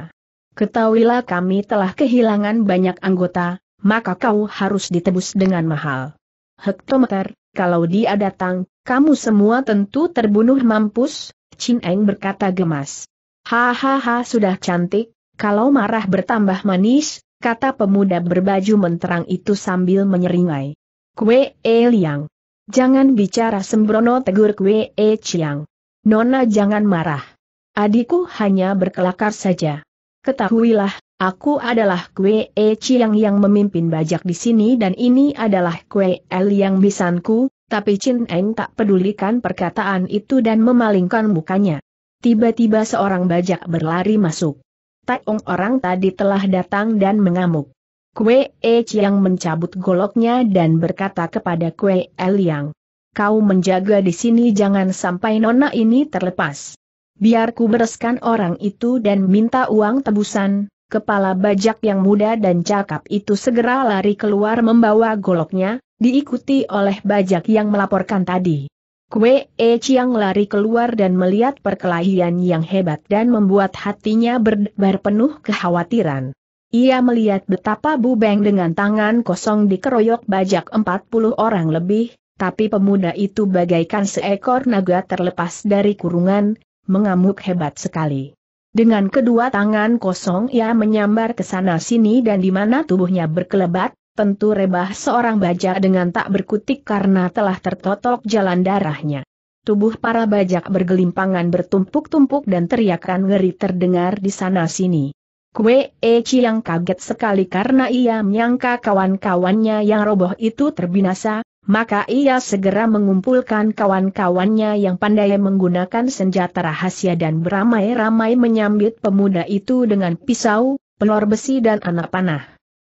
Ketahuilah kami telah kehilangan banyak anggota, maka kau harus ditebus dengan mahal. Hektometer, kalau dia datang, kamu semua tentu terbunuh mampus, Chin Eng berkata gemas. Hahaha sudah cantik, kalau marah bertambah manis, kata pemuda berbaju menterang itu sambil menyeringai. Kue E Liang. Jangan bicara sembrono tegur Kue E Chiang. Nona jangan marah. Adikku hanya berkelakar saja. Ketahuilah, aku adalah Kue E Chiang yang memimpin bajak di sini dan ini adalah Kue El yang bisanku, tapi Chin Eng tak pedulikan perkataan itu dan memalingkan mukanya. Tiba-tiba seorang bajak berlari masuk. Taong orang tadi telah datang dan mengamuk. Kue E Chiang mencabut goloknya dan berkata kepada Kue El Yang, Kau menjaga di sini jangan sampai nona ini terlepas biar ku bereskan orang itu dan minta uang tebusan, kepala bajak yang muda dan cakap itu segera lari keluar membawa goloknya, diikuti oleh bajak yang melaporkan tadi. Kue E Chiang lari keluar dan melihat perkelahian yang hebat dan membuat hatinya berdebar penuh kekhawatiran. Ia melihat betapa Bu Beng dengan tangan kosong dikeroyok bajak 40 orang lebih, tapi pemuda itu bagaikan seekor naga terlepas dari kurungan, mengamuk hebat sekali. Dengan kedua tangan kosong ia menyambar ke sana sini dan di mana tubuhnya berkelebat, tentu rebah seorang bajak dengan tak berkutik karena telah tertotok jalan darahnya. Tubuh para bajak bergelimpangan bertumpuk-tumpuk dan teriakan ngeri terdengar di sana sini. Kue Eci yang kaget sekali karena ia menyangka kawan-kawannya yang roboh itu terbinasa, maka ia segera mengumpulkan kawan-kawannya yang pandai menggunakan senjata rahasia dan beramai-ramai menyambit pemuda itu dengan pisau, pelor besi dan anak panah.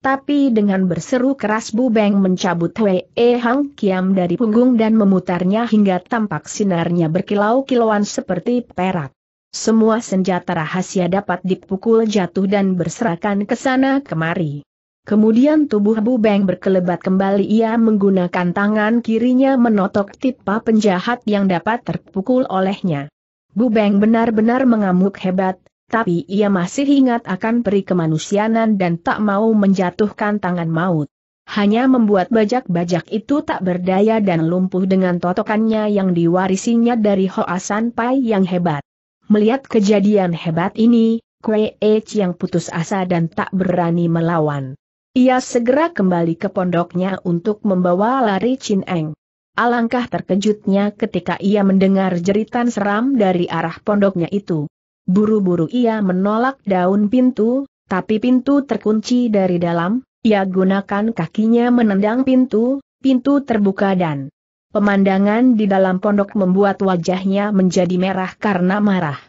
Tapi dengan berseru keras Bu Beng mencabut Wei e Hang Kiam dari punggung dan memutarnya hingga tampak sinarnya berkilau-kilauan seperti perak. Semua senjata rahasia dapat dipukul jatuh dan berserakan ke sana kemari. Kemudian tubuh Bu Beng berkelebat kembali ia menggunakan tangan kirinya menotok tipa penjahat yang dapat terpukul olehnya. Bu Beng benar-benar mengamuk hebat, tapi ia masih ingat akan peri kemanusiaan dan tak mau menjatuhkan tangan maut. Hanya membuat bajak-bajak itu tak berdaya dan lumpuh dengan totokannya yang diwarisinya dari Hoasan Pai yang hebat. Melihat kejadian hebat ini, Kwee yang putus asa dan tak berani melawan. Ia segera kembali ke pondoknya untuk membawa lari Chin Eng. Alangkah terkejutnya ketika ia mendengar jeritan seram dari arah pondoknya itu. Buru-buru ia menolak daun pintu, tapi pintu terkunci dari dalam, ia gunakan kakinya menendang pintu, pintu terbuka dan pemandangan di dalam pondok membuat wajahnya menjadi merah karena marah.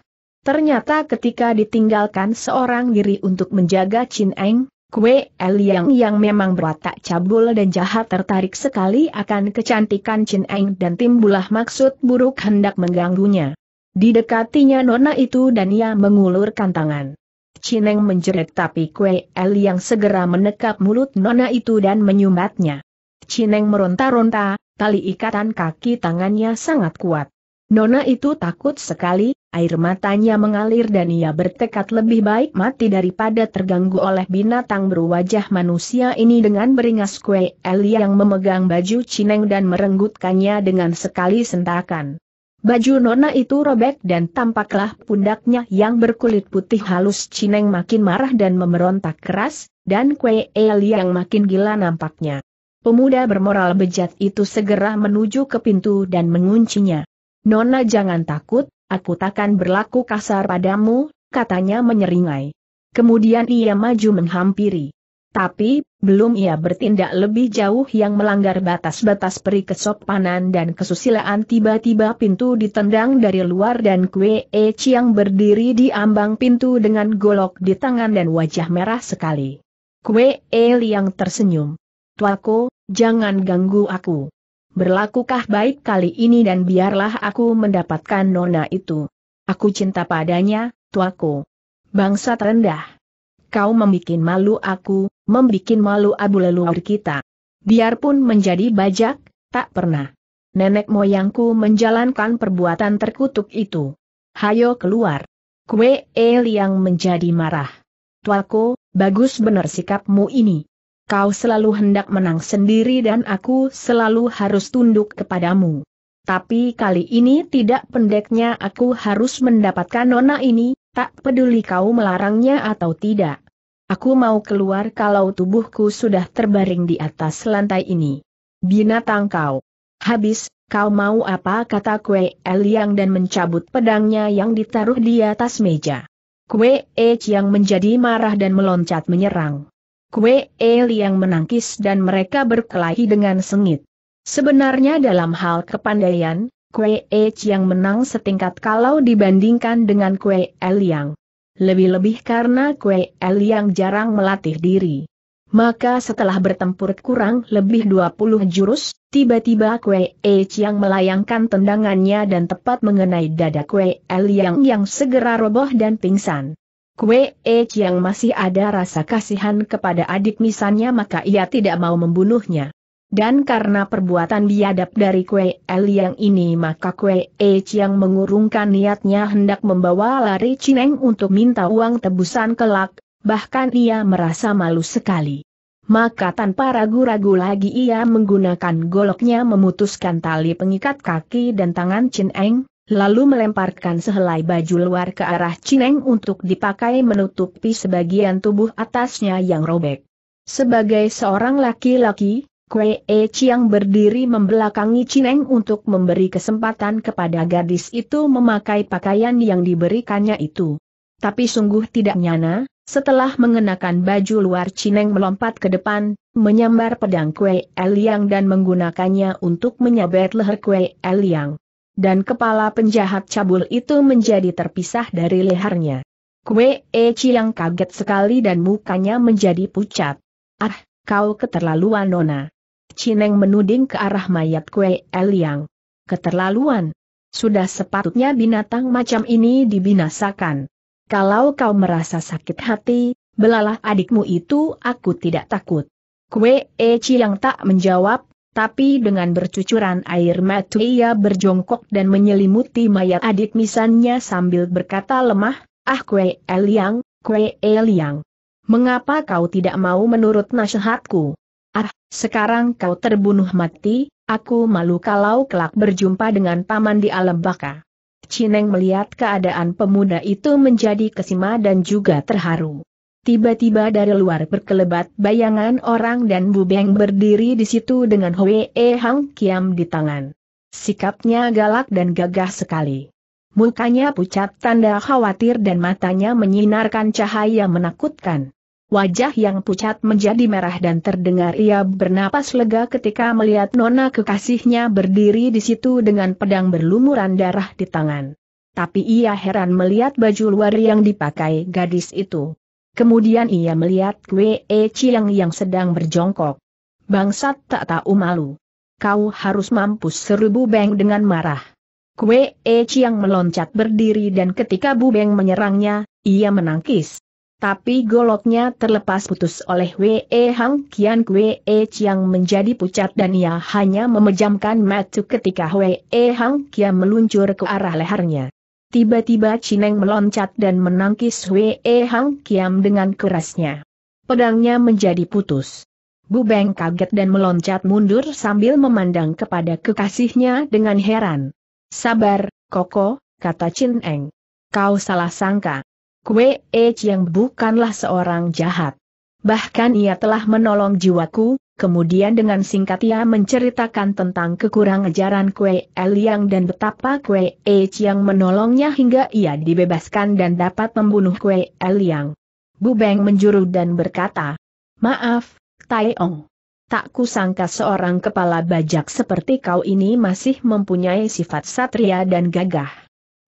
Ternyata ketika ditinggalkan seorang diri untuk menjaga Chin Eng, Kue Liang yang memang berwatak cabul dan jahat tertarik sekali akan kecantikan Chin Eng dan timbulah maksud buruk hendak mengganggunya. Didekatinya nona itu dan ia mengulurkan tangan. Chin Eng menjerit tapi Kue Liang segera menekap mulut nona itu dan menyumbatnya. Chin Eng meronta-ronta, tali ikatan kaki tangannya sangat kuat. Nona itu takut sekali, air matanya mengalir dan ia bertekad lebih baik mati daripada terganggu oleh binatang berwajah manusia ini dengan beringas kue Eli yang memegang baju Cineng dan merenggutkannya dengan sekali sentakan. Baju nona itu robek dan tampaklah pundaknya yang berkulit putih halus Cineng makin marah dan memberontak keras, dan kue Eli yang makin gila nampaknya. Pemuda bermoral bejat itu segera menuju ke pintu dan menguncinya. Nona jangan takut, aku takkan berlaku kasar padamu, katanya menyeringai. Kemudian ia maju menghampiri. Tapi, belum ia bertindak lebih jauh yang melanggar batas-batas peri kesopanan dan kesusilaan tiba-tiba pintu ditendang dari luar dan kue e Chiang berdiri di ambang pintu dengan golok di tangan dan wajah merah sekali. Kue e Liang tersenyum. Tuaku, jangan ganggu aku berlakukah baik kali ini dan biarlah aku mendapatkan nona itu. Aku cinta padanya, tuaku. Bangsa terendah. Kau membikin malu aku, membikin malu abu leluhur kita. Biarpun menjadi bajak, tak pernah. Nenek moyangku menjalankan perbuatan terkutuk itu. Hayo keluar. Kue El yang menjadi marah. Tuaku, bagus benar sikapmu ini kau selalu hendak menang sendiri dan aku selalu harus tunduk kepadamu. Tapi kali ini tidak pendeknya aku harus mendapatkan nona ini, tak peduli kau melarangnya atau tidak. Aku mau keluar kalau tubuhku sudah terbaring di atas lantai ini. Binatang kau. Habis, kau mau apa kata kue Eliang dan mencabut pedangnya yang ditaruh di atas meja. Kue Ech menjadi marah dan meloncat menyerang. Kue El yang menangkis dan mereka berkelahi dengan sengit. Sebenarnya dalam hal kepandaian, Kue Ech yang menang setingkat kalau dibandingkan dengan Kue El yang. Lebih-lebih karena Kue El yang jarang melatih diri. Maka setelah bertempur kurang lebih 20 jurus, tiba-tiba Kue Ech yang melayangkan tendangannya dan tepat mengenai dada Kue El yang yang segera roboh dan pingsan. Kue E yang masih ada rasa kasihan kepada adik misannya maka ia tidak mau membunuhnya. Dan karena perbuatan biadab dari Kue El yang ini maka Kue E yang mengurungkan niatnya hendak membawa lari Cineng untuk minta uang tebusan kelak, bahkan ia merasa malu sekali. Maka tanpa ragu-ragu lagi ia menggunakan goloknya memutuskan tali pengikat kaki dan tangan Chin lalu melemparkan sehelai baju luar ke arah Cineng untuk dipakai menutupi sebagian tubuh atasnya yang robek. Sebagai seorang laki-laki, Kue E Chiang berdiri membelakangi Cineng untuk memberi kesempatan kepada gadis itu memakai pakaian yang diberikannya itu. Tapi sungguh tidak nyana, setelah mengenakan baju luar Cineng melompat ke depan, menyambar pedang Kue Eliang dan menggunakannya untuk menyabet leher Kue Eliang dan kepala penjahat cabul itu menjadi terpisah dari lehernya. Kue E Chiang kaget sekali dan mukanya menjadi pucat. Ah, kau keterlaluan nona. Cineng menuding ke arah mayat Kue Eliang. Keterlaluan. Sudah sepatutnya binatang macam ini dibinasakan. Kalau kau merasa sakit hati, belalah adikmu itu aku tidak takut. Kue E Chiang tak menjawab, tapi dengan bercucuran air mata ia berjongkok dan menyelimuti mayat adik misannya sambil berkata lemah, Ah Kue Eliang, Kue Eliang. Mengapa kau tidak mau menurut nasihatku? Ah, sekarang kau terbunuh mati, aku malu kalau kelak berjumpa dengan paman di alam baka. Cineng melihat keadaan pemuda itu menjadi kesima dan juga terharu. Tiba-tiba dari luar berkelebat bayangan orang dan bubeng berdiri di situ dengan E Hang Kiam di tangan. Sikapnya galak dan gagah sekali. Mukanya pucat tanda khawatir dan matanya menyinarkan cahaya menakutkan. Wajah yang pucat menjadi merah dan terdengar ia bernapas lega ketika melihat nona kekasihnya berdiri di situ dengan pedang berlumuran darah di tangan. Tapi ia heran melihat baju luar yang dipakai gadis itu. Kemudian ia melihat Kwe E Chiang yang sedang berjongkok. Bangsat tak tahu malu. Kau harus mampus seru Bu Beng dengan marah. Kwe E Chiang meloncat berdiri dan ketika Bu Beng menyerangnya, ia menangkis. Tapi goloknya terlepas putus oleh Wei e Hang Kian Wei e Chiang menjadi pucat dan ia hanya memejamkan mata ketika Wei e Hang Kian meluncur ke arah lehernya. Tiba-tiba Cineng meloncat dan menangkis Wei e Hang Kiam dengan kerasnya. Pedangnya menjadi putus. Bu Beng kaget dan meloncat mundur sambil memandang kepada kekasihnya dengan heran. Sabar, Koko, kata Chin Kau salah sangka. Kue Ech yang bukanlah seorang jahat bahkan ia telah menolong jiwaku, kemudian dengan singkat ia menceritakan tentang kekurang ajaran Kue Eliang dan betapa Kue H yang menolongnya hingga ia dibebaskan dan dapat membunuh Kue Eliang. Bu Beng menjuru dan berkata, Maaf, Taiong. Tak kusangka seorang kepala bajak seperti kau ini masih mempunyai sifat satria dan gagah.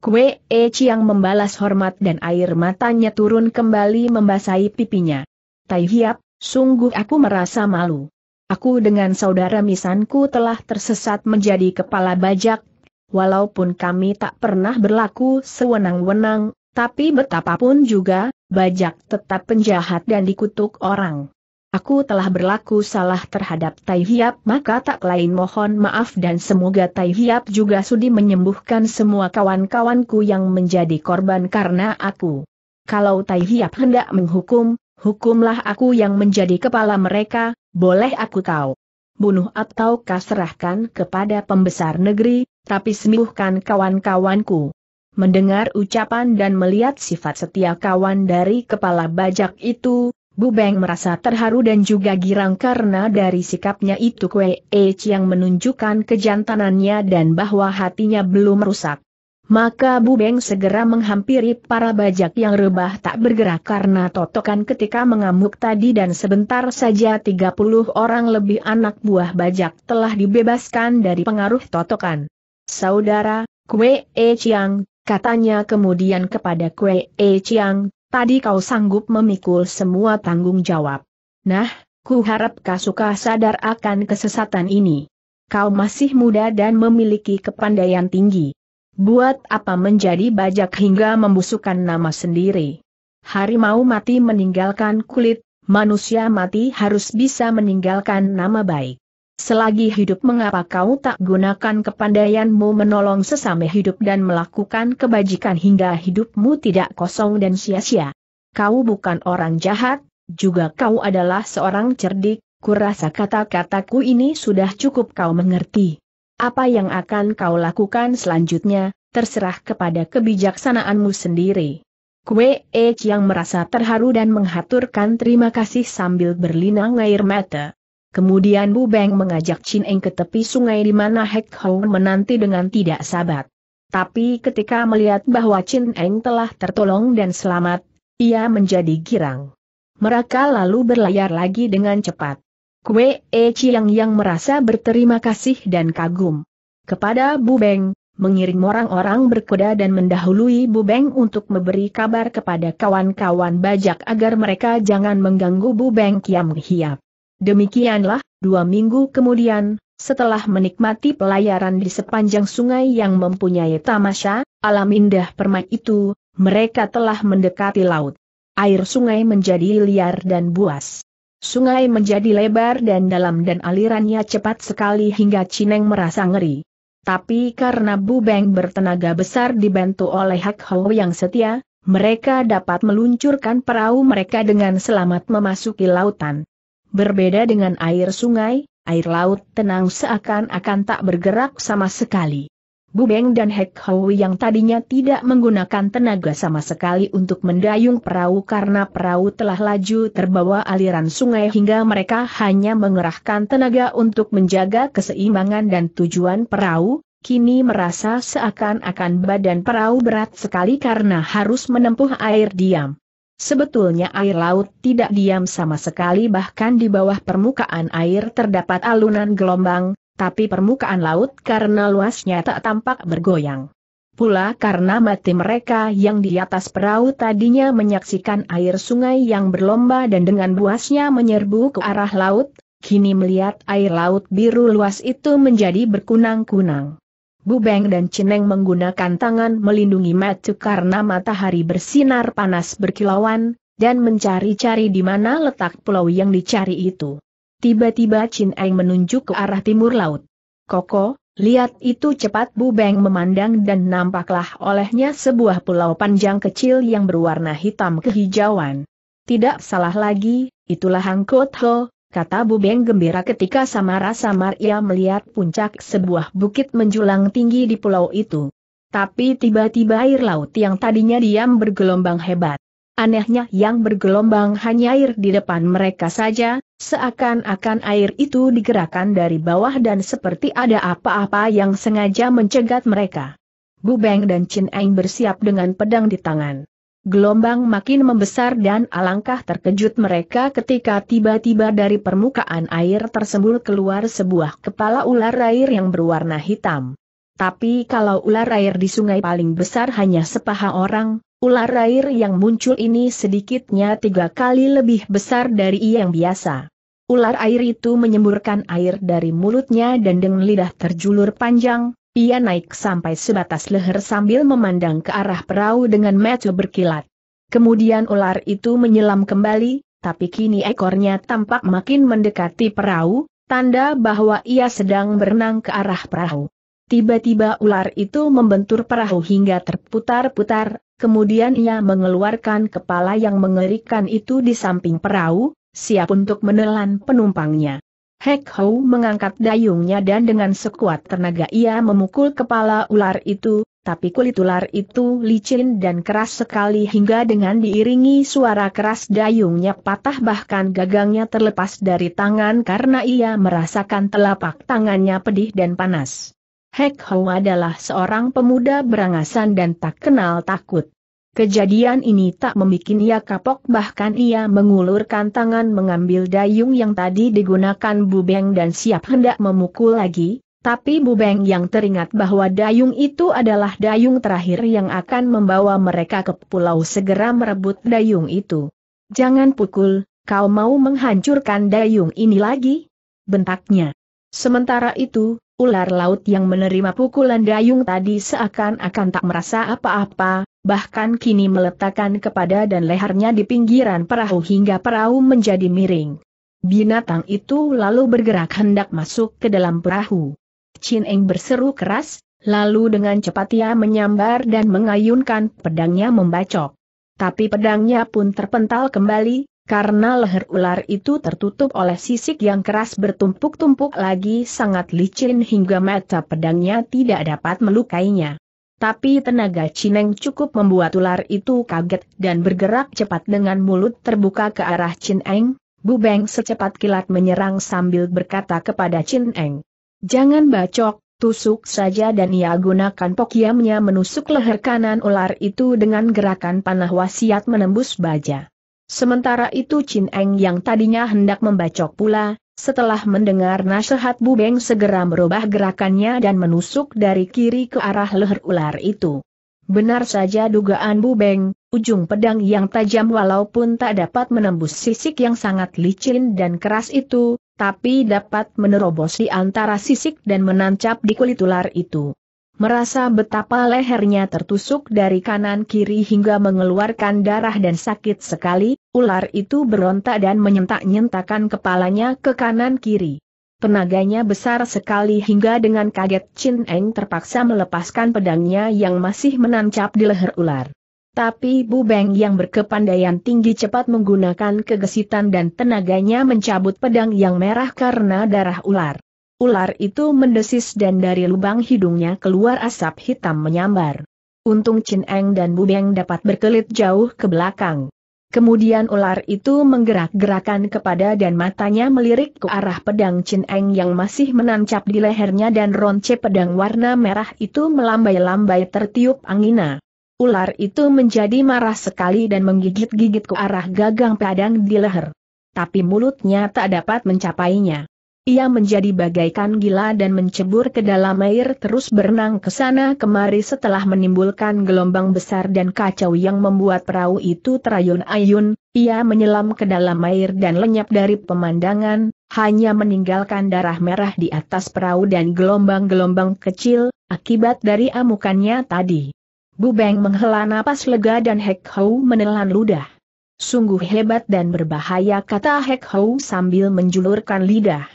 Kue Eci yang membalas hormat dan air matanya turun kembali membasahi pipinya. Tai Hiap, sungguh aku merasa malu. Aku dengan saudara misanku telah tersesat menjadi kepala bajak, walaupun kami tak pernah berlaku sewenang-wenang, tapi betapapun juga, bajak tetap penjahat dan dikutuk orang. Aku telah berlaku salah terhadap Tai Hiap maka tak lain mohon maaf dan semoga Tai Hiap juga sudi menyembuhkan semua kawan-kawanku yang menjadi korban karena aku. Kalau Tai Hiap hendak menghukum, hukumlah aku yang menjadi kepala mereka, boleh aku tahu. Bunuh atau kaserahkan kepada pembesar negeri, tapi sembuhkan kawan-kawanku. Mendengar ucapan dan melihat sifat setia kawan dari kepala bajak itu, Bubeng merasa terharu dan juga girang karena dari sikapnya itu Kwe H yang menunjukkan kejantanannya dan bahwa hatinya belum rusak. Maka Bu Beng segera menghampiri para bajak yang rebah tak bergerak karena totokan ketika mengamuk tadi dan sebentar saja 30 orang lebih anak buah bajak telah dibebaskan dari pengaruh totokan. Saudara, Kue E Chiang, katanya kemudian kepada Kue E Chiang, tadi kau sanggup memikul semua tanggung jawab. Nah, ku harap Kasuka sadar akan kesesatan ini. Kau masih muda dan memiliki kepandaian tinggi. Buat apa menjadi bajak hingga membusukkan nama sendiri? Harimau mati meninggalkan kulit, manusia mati harus bisa meninggalkan nama baik. Selagi hidup mengapa kau tak gunakan kepandaianmu menolong sesama hidup dan melakukan kebajikan hingga hidupmu tidak kosong dan sia-sia? Kau bukan orang jahat, juga kau adalah seorang cerdik, kurasa kata-kataku ini sudah cukup kau mengerti. Apa yang akan kau lakukan selanjutnya, terserah kepada kebijaksanaanmu sendiri. Kue Ech yang merasa terharu dan menghaturkan terima kasih sambil berlinang air mata. Kemudian Bu Beng mengajak Chin Eng ke tepi sungai di mana Hek Hou menanti dengan tidak sabar. Tapi ketika melihat bahwa Chin Eng telah tertolong dan selamat, ia menjadi girang. Mereka lalu berlayar lagi dengan cepat. Kue E Chiang yang merasa berterima kasih dan kagum. Kepada Bu Beng, mengirim orang-orang berkuda dan mendahului Bu Beng untuk memberi kabar kepada kawan-kawan bajak agar mereka jangan mengganggu Bu Beng Kiam Hiap. Demikianlah, dua minggu kemudian, setelah menikmati pelayaran di sepanjang sungai yang mempunyai tamasya, alam indah permai itu, mereka telah mendekati laut. Air sungai menjadi liar dan buas. Sungai menjadi lebar dan dalam dan alirannya cepat sekali hingga Cineng merasa ngeri. Tapi karena Bu Beng bertenaga besar dibantu oleh Hak Ho yang setia, mereka dapat meluncurkan perahu mereka dengan selamat memasuki lautan. Berbeda dengan air sungai, air laut tenang seakan-akan tak bergerak sama sekali. Bu Beng dan Hek Hou yang tadinya tidak menggunakan tenaga sama sekali untuk mendayung perahu karena perahu telah laju terbawa aliran sungai hingga mereka hanya mengerahkan tenaga untuk menjaga keseimbangan dan tujuan perahu, kini merasa seakan-akan badan perahu berat sekali karena harus menempuh air diam. Sebetulnya air laut tidak diam sama sekali bahkan di bawah permukaan air terdapat alunan gelombang, tapi permukaan laut karena luasnya tak tampak bergoyang. Pula karena mati mereka yang di atas perahu tadinya menyaksikan air sungai yang berlomba dan dengan buasnya menyerbu ke arah laut, kini melihat air laut biru luas itu menjadi berkunang-kunang. Bubeng dan Ceneng menggunakan tangan melindungi mata karena matahari bersinar panas berkilauan, dan mencari-cari di mana letak pulau yang dicari itu. Tiba-tiba Chin Eng menunjuk ke arah timur laut. Koko, lihat itu cepat Bu Beng memandang dan nampaklah olehnya sebuah pulau panjang kecil yang berwarna hitam kehijauan. Tidak salah lagi, itulah Hangkot Ho, kata Bu Beng gembira ketika samara-samar ia melihat puncak sebuah bukit menjulang tinggi di pulau itu. Tapi tiba-tiba air laut yang tadinya diam bergelombang hebat. Anehnya yang bergelombang hanya air di depan mereka saja, seakan-akan air itu digerakkan dari bawah dan seperti ada apa-apa yang sengaja mencegat mereka. Beng dan Chin Eng bersiap dengan pedang di tangan. Gelombang makin membesar dan alangkah terkejut mereka ketika tiba-tiba dari permukaan air tersembul keluar sebuah kepala ular air yang berwarna hitam. Tapi kalau ular air di sungai paling besar hanya sepaha orang, Ular air yang muncul ini sedikitnya tiga kali lebih besar dari yang biasa. Ular air itu menyemburkan air dari mulutnya dan dengan lidah terjulur panjang, ia naik sampai sebatas leher sambil memandang ke arah perahu dengan mata berkilat. Kemudian ular itu menyelam kembali, tapi kini ekornya tampak makin mendekati perahu, tanda bahwa ia sedang berenang ke arah perahu. Tiba-tiba ular itu membentur perahu hingga terputar-putar, Kemudian ia mengeluarkan kepala yang mengerikan itu di samping perahu, siap untuk menelan penumpangnya. Hek Hou mengangkat dayungnya dan dengan sekuat tenaga ia memukul kepala ular itu, tapi kulit ular itu licin dan keras sekali hingga dengan diiringi suara keras dayungnya patah bahkan gagangnya terlepas dari tangan karena ia merasakan telapak tangannya pedih dan panas. Hek Hou adalah seorang pemuda berangasan dan tak kenal takut. Kejadian ini tak membuat ia kapok bahkan ia mengulurkan tangan mengambil dayung yang tadi digunakan Bubeng dan siap hendak memukul lagi, tapi Bubeng yang teringat bahwa dayung itu adalah dayung terakhir yang akan membawa mereka ke pulau segera merebut dayung itu. Jangan pukul, kau mau menghancurkan dayung ini lagi? Bentaknya. Sementara itu, Ular laut yang menerima pukulan dayung tadi seakan-akan tak merasa apa-apa, bahkan kini meletakkan kepada dan lehernya di pinggiran perahu hingga perahu menjadi miring. Binatang itu lalu bergerak hendak masuk ke dalam perahu. Chin Eng berseru keras, lalu dengan cepat ia menyambar dan mengayunkan pedangnya membacok. Tapi pedangnya pun terpental kembali, karena leher ular itu tertutup oleh sisik yang keras bertumpuk-tumpuk lagi sangat licin hingga mata pedangnya tidak dapat melukainya. Tapi tenaga Cineng cukup membuat ular itu kaget dan bergerak cepat dengan mulut terbuka ke arah Cineng, Bubeng secepat kilat menyerang sambil berkata kepada Cineng. Jangan bacok, tusuk saja dan ia gunakan pokiamnya menusuk leher kanan ular itu dengan gerakan panah wasiat menembus baja. Sementara itu Chin Eng yang tadinya hendak membacok pula, setelah mendengar nasihat Bu Beng segera merubah gerakannya dan menusuk dari kiri ke arah leher ular itu. Benar saja dugaan Bu Beng, ujung pedang yang tajam walaupun tak dapat menembus sisik yang sangat licin dan keras itu, tapi dapat menerobos di antara sisik dan menancap di kulit ular itu merasa betapa lehernya tertusuk dari kanan kiri hingga mengeluarkan darah dan sakit sekali, ular itu berontak dan menyentak-nyentakan kepalanya ke kanan kiri. Tenaganya besar sekali hingga dengan kaget Chin Eng terpaksa melepaskan pedangnya yang masih menancap di leher ular. Tapi Bu Beng yang berkepandaian tinggi cepat menggunakan kegesitan dan tenaganya mencabut pedang yang merah karena darah ular. Ular itu mendesis dan dari lubang hidungnya keluar asap hitam menyambar. Untung Chin Eng dan Bu Beng dapat berkelit jauh ke belakang. Kemudian ular itu menggerak-gerakan kepada dan matanya melirik ke arah pedang Chin Eng yang masih menancap di lehernya dan ronce pedang warna merah itu melambai-lambai tertiup angina. Ular itu menjadi marah sekali dan menggigit-gigit ke arah gagang pedang di leher. Tapi mulutnya tak dapat mencapainya. Ia menjadi bagaikan gila dan mencebur ke dalam air terus berenang ke sana kemari setelah menimbulkan gelombang besar dan kacau yang membuat perahu itu terayun-ayun, ia menyelam ke dalam air dan lenyap dari pemandangan, hanya meninggalkan darah merah di atas perahu dan gelombang-gelombang kecil, akibat dari amukannya tadi. Bubeng menghela napas lega dan Hek Hou menelan ludah. Sungguh hebat dan berbahaya kata Hek Hou sambil menjulurkan lidah.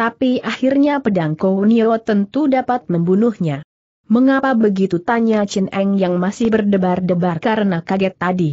Tapi akhirnya pedang Kounio tentu dapat membunuhnya. Mengapa begitu tanya Chen Eng yang masih berdebar-debar karena kaget tadi.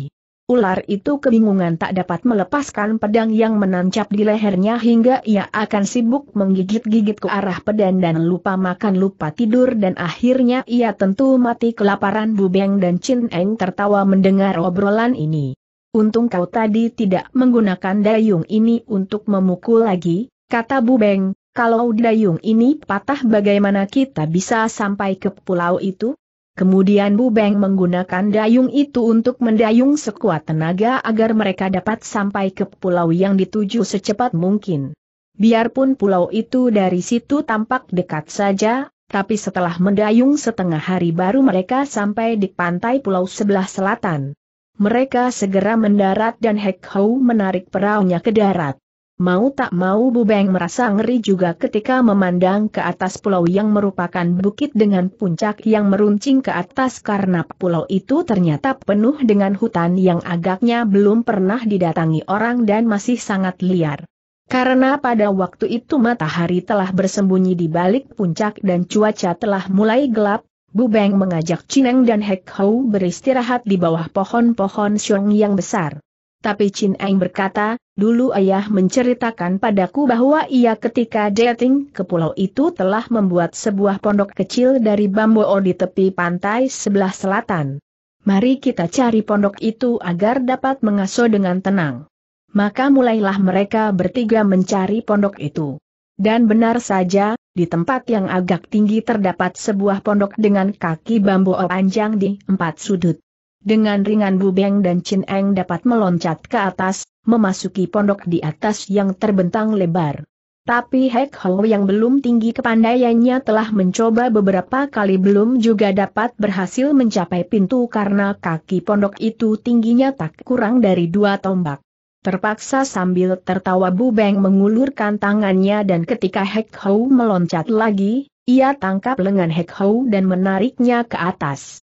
Ular itu kebingungan tak dapat melepaskan pedang yang menancap di lehernya hingga ia akan sibuk menggigit-gigit ke arah pedang dan lupa makan lupa tidur dan akhirnya ia tentu mati kelaparan Bu Beng dan Chin Eng tertawa mendengar obrolan ini. Untung kau tadi tidak menggunakan dayung ini untuk memukul lagi, kata Bu Beng. Kalau dayung ini patah bagaimana kita bisa sampai ke pulau itu? Kemudian Bu Beng menggunakan dayung itu untuk mendayung sekuat tenaga agar mereka dapat sampai ke pulau yang dituju secepat mungkin. Biarpun pulau itu dari situ tampak dekat saja, tapi setelah mendayung setengah hari baru mereka sampai di pantai pulau sebelah selatan. Mereka segera mendarat dan Hek Hou menarik peraunya ke darat. Mau tak mau Bu Beng merasa ngeri juga ketika memandang ke atas pulau yang merupakan bukit dengan puncak yang meruncing ke atas karena pulau itu ternyata penuh dengan hutan yang agaknya belum pernah didatangi orang dan masih sangat liar. Karena pada waktu itu matahari telah bersembunyi di balik puncak dan cuaca telah mulai gelap, Bu Beng mengajak Cineng dan Hek Hou beristirahat di bawah pohon-pohon siong yang besar. Tapi Chin Eng berkata, Dulu ayah menceritakan padaku bahwa ia ketika dating ke pulau itu telah membuat sebuah pondok kecil dari bambu o di tepi pantai sebelah selatan. Mari kita cari pondok itu agar dapat mengasuh dengan tenang. Maka mulailah mereka bertiga mencari pondok itu. Dan benar saja, di tempat yang agak tinggi terdapat sebuah pondok dengan kaki bambu o panjang di empat sudut. Dengan ringan Bubeng dan Chin Eng dapat meloncat ke atas, memasuki pondok di atas yang terbentang lebar. Tapi Hek Ho yang belum tinggi kepandaiannya telah mencoba beberapa kali belum juga dapat berhasil mencapai pintu karena kaki pondok itu tingginya tak kurang dari dua tombak. Terpaksa sambil tertawa Bu Beng mengulurkan tangannya dan ketika Hek Ho meloncat lagi, ia tangkap lengan Hek Ho dan menariknya ke atas.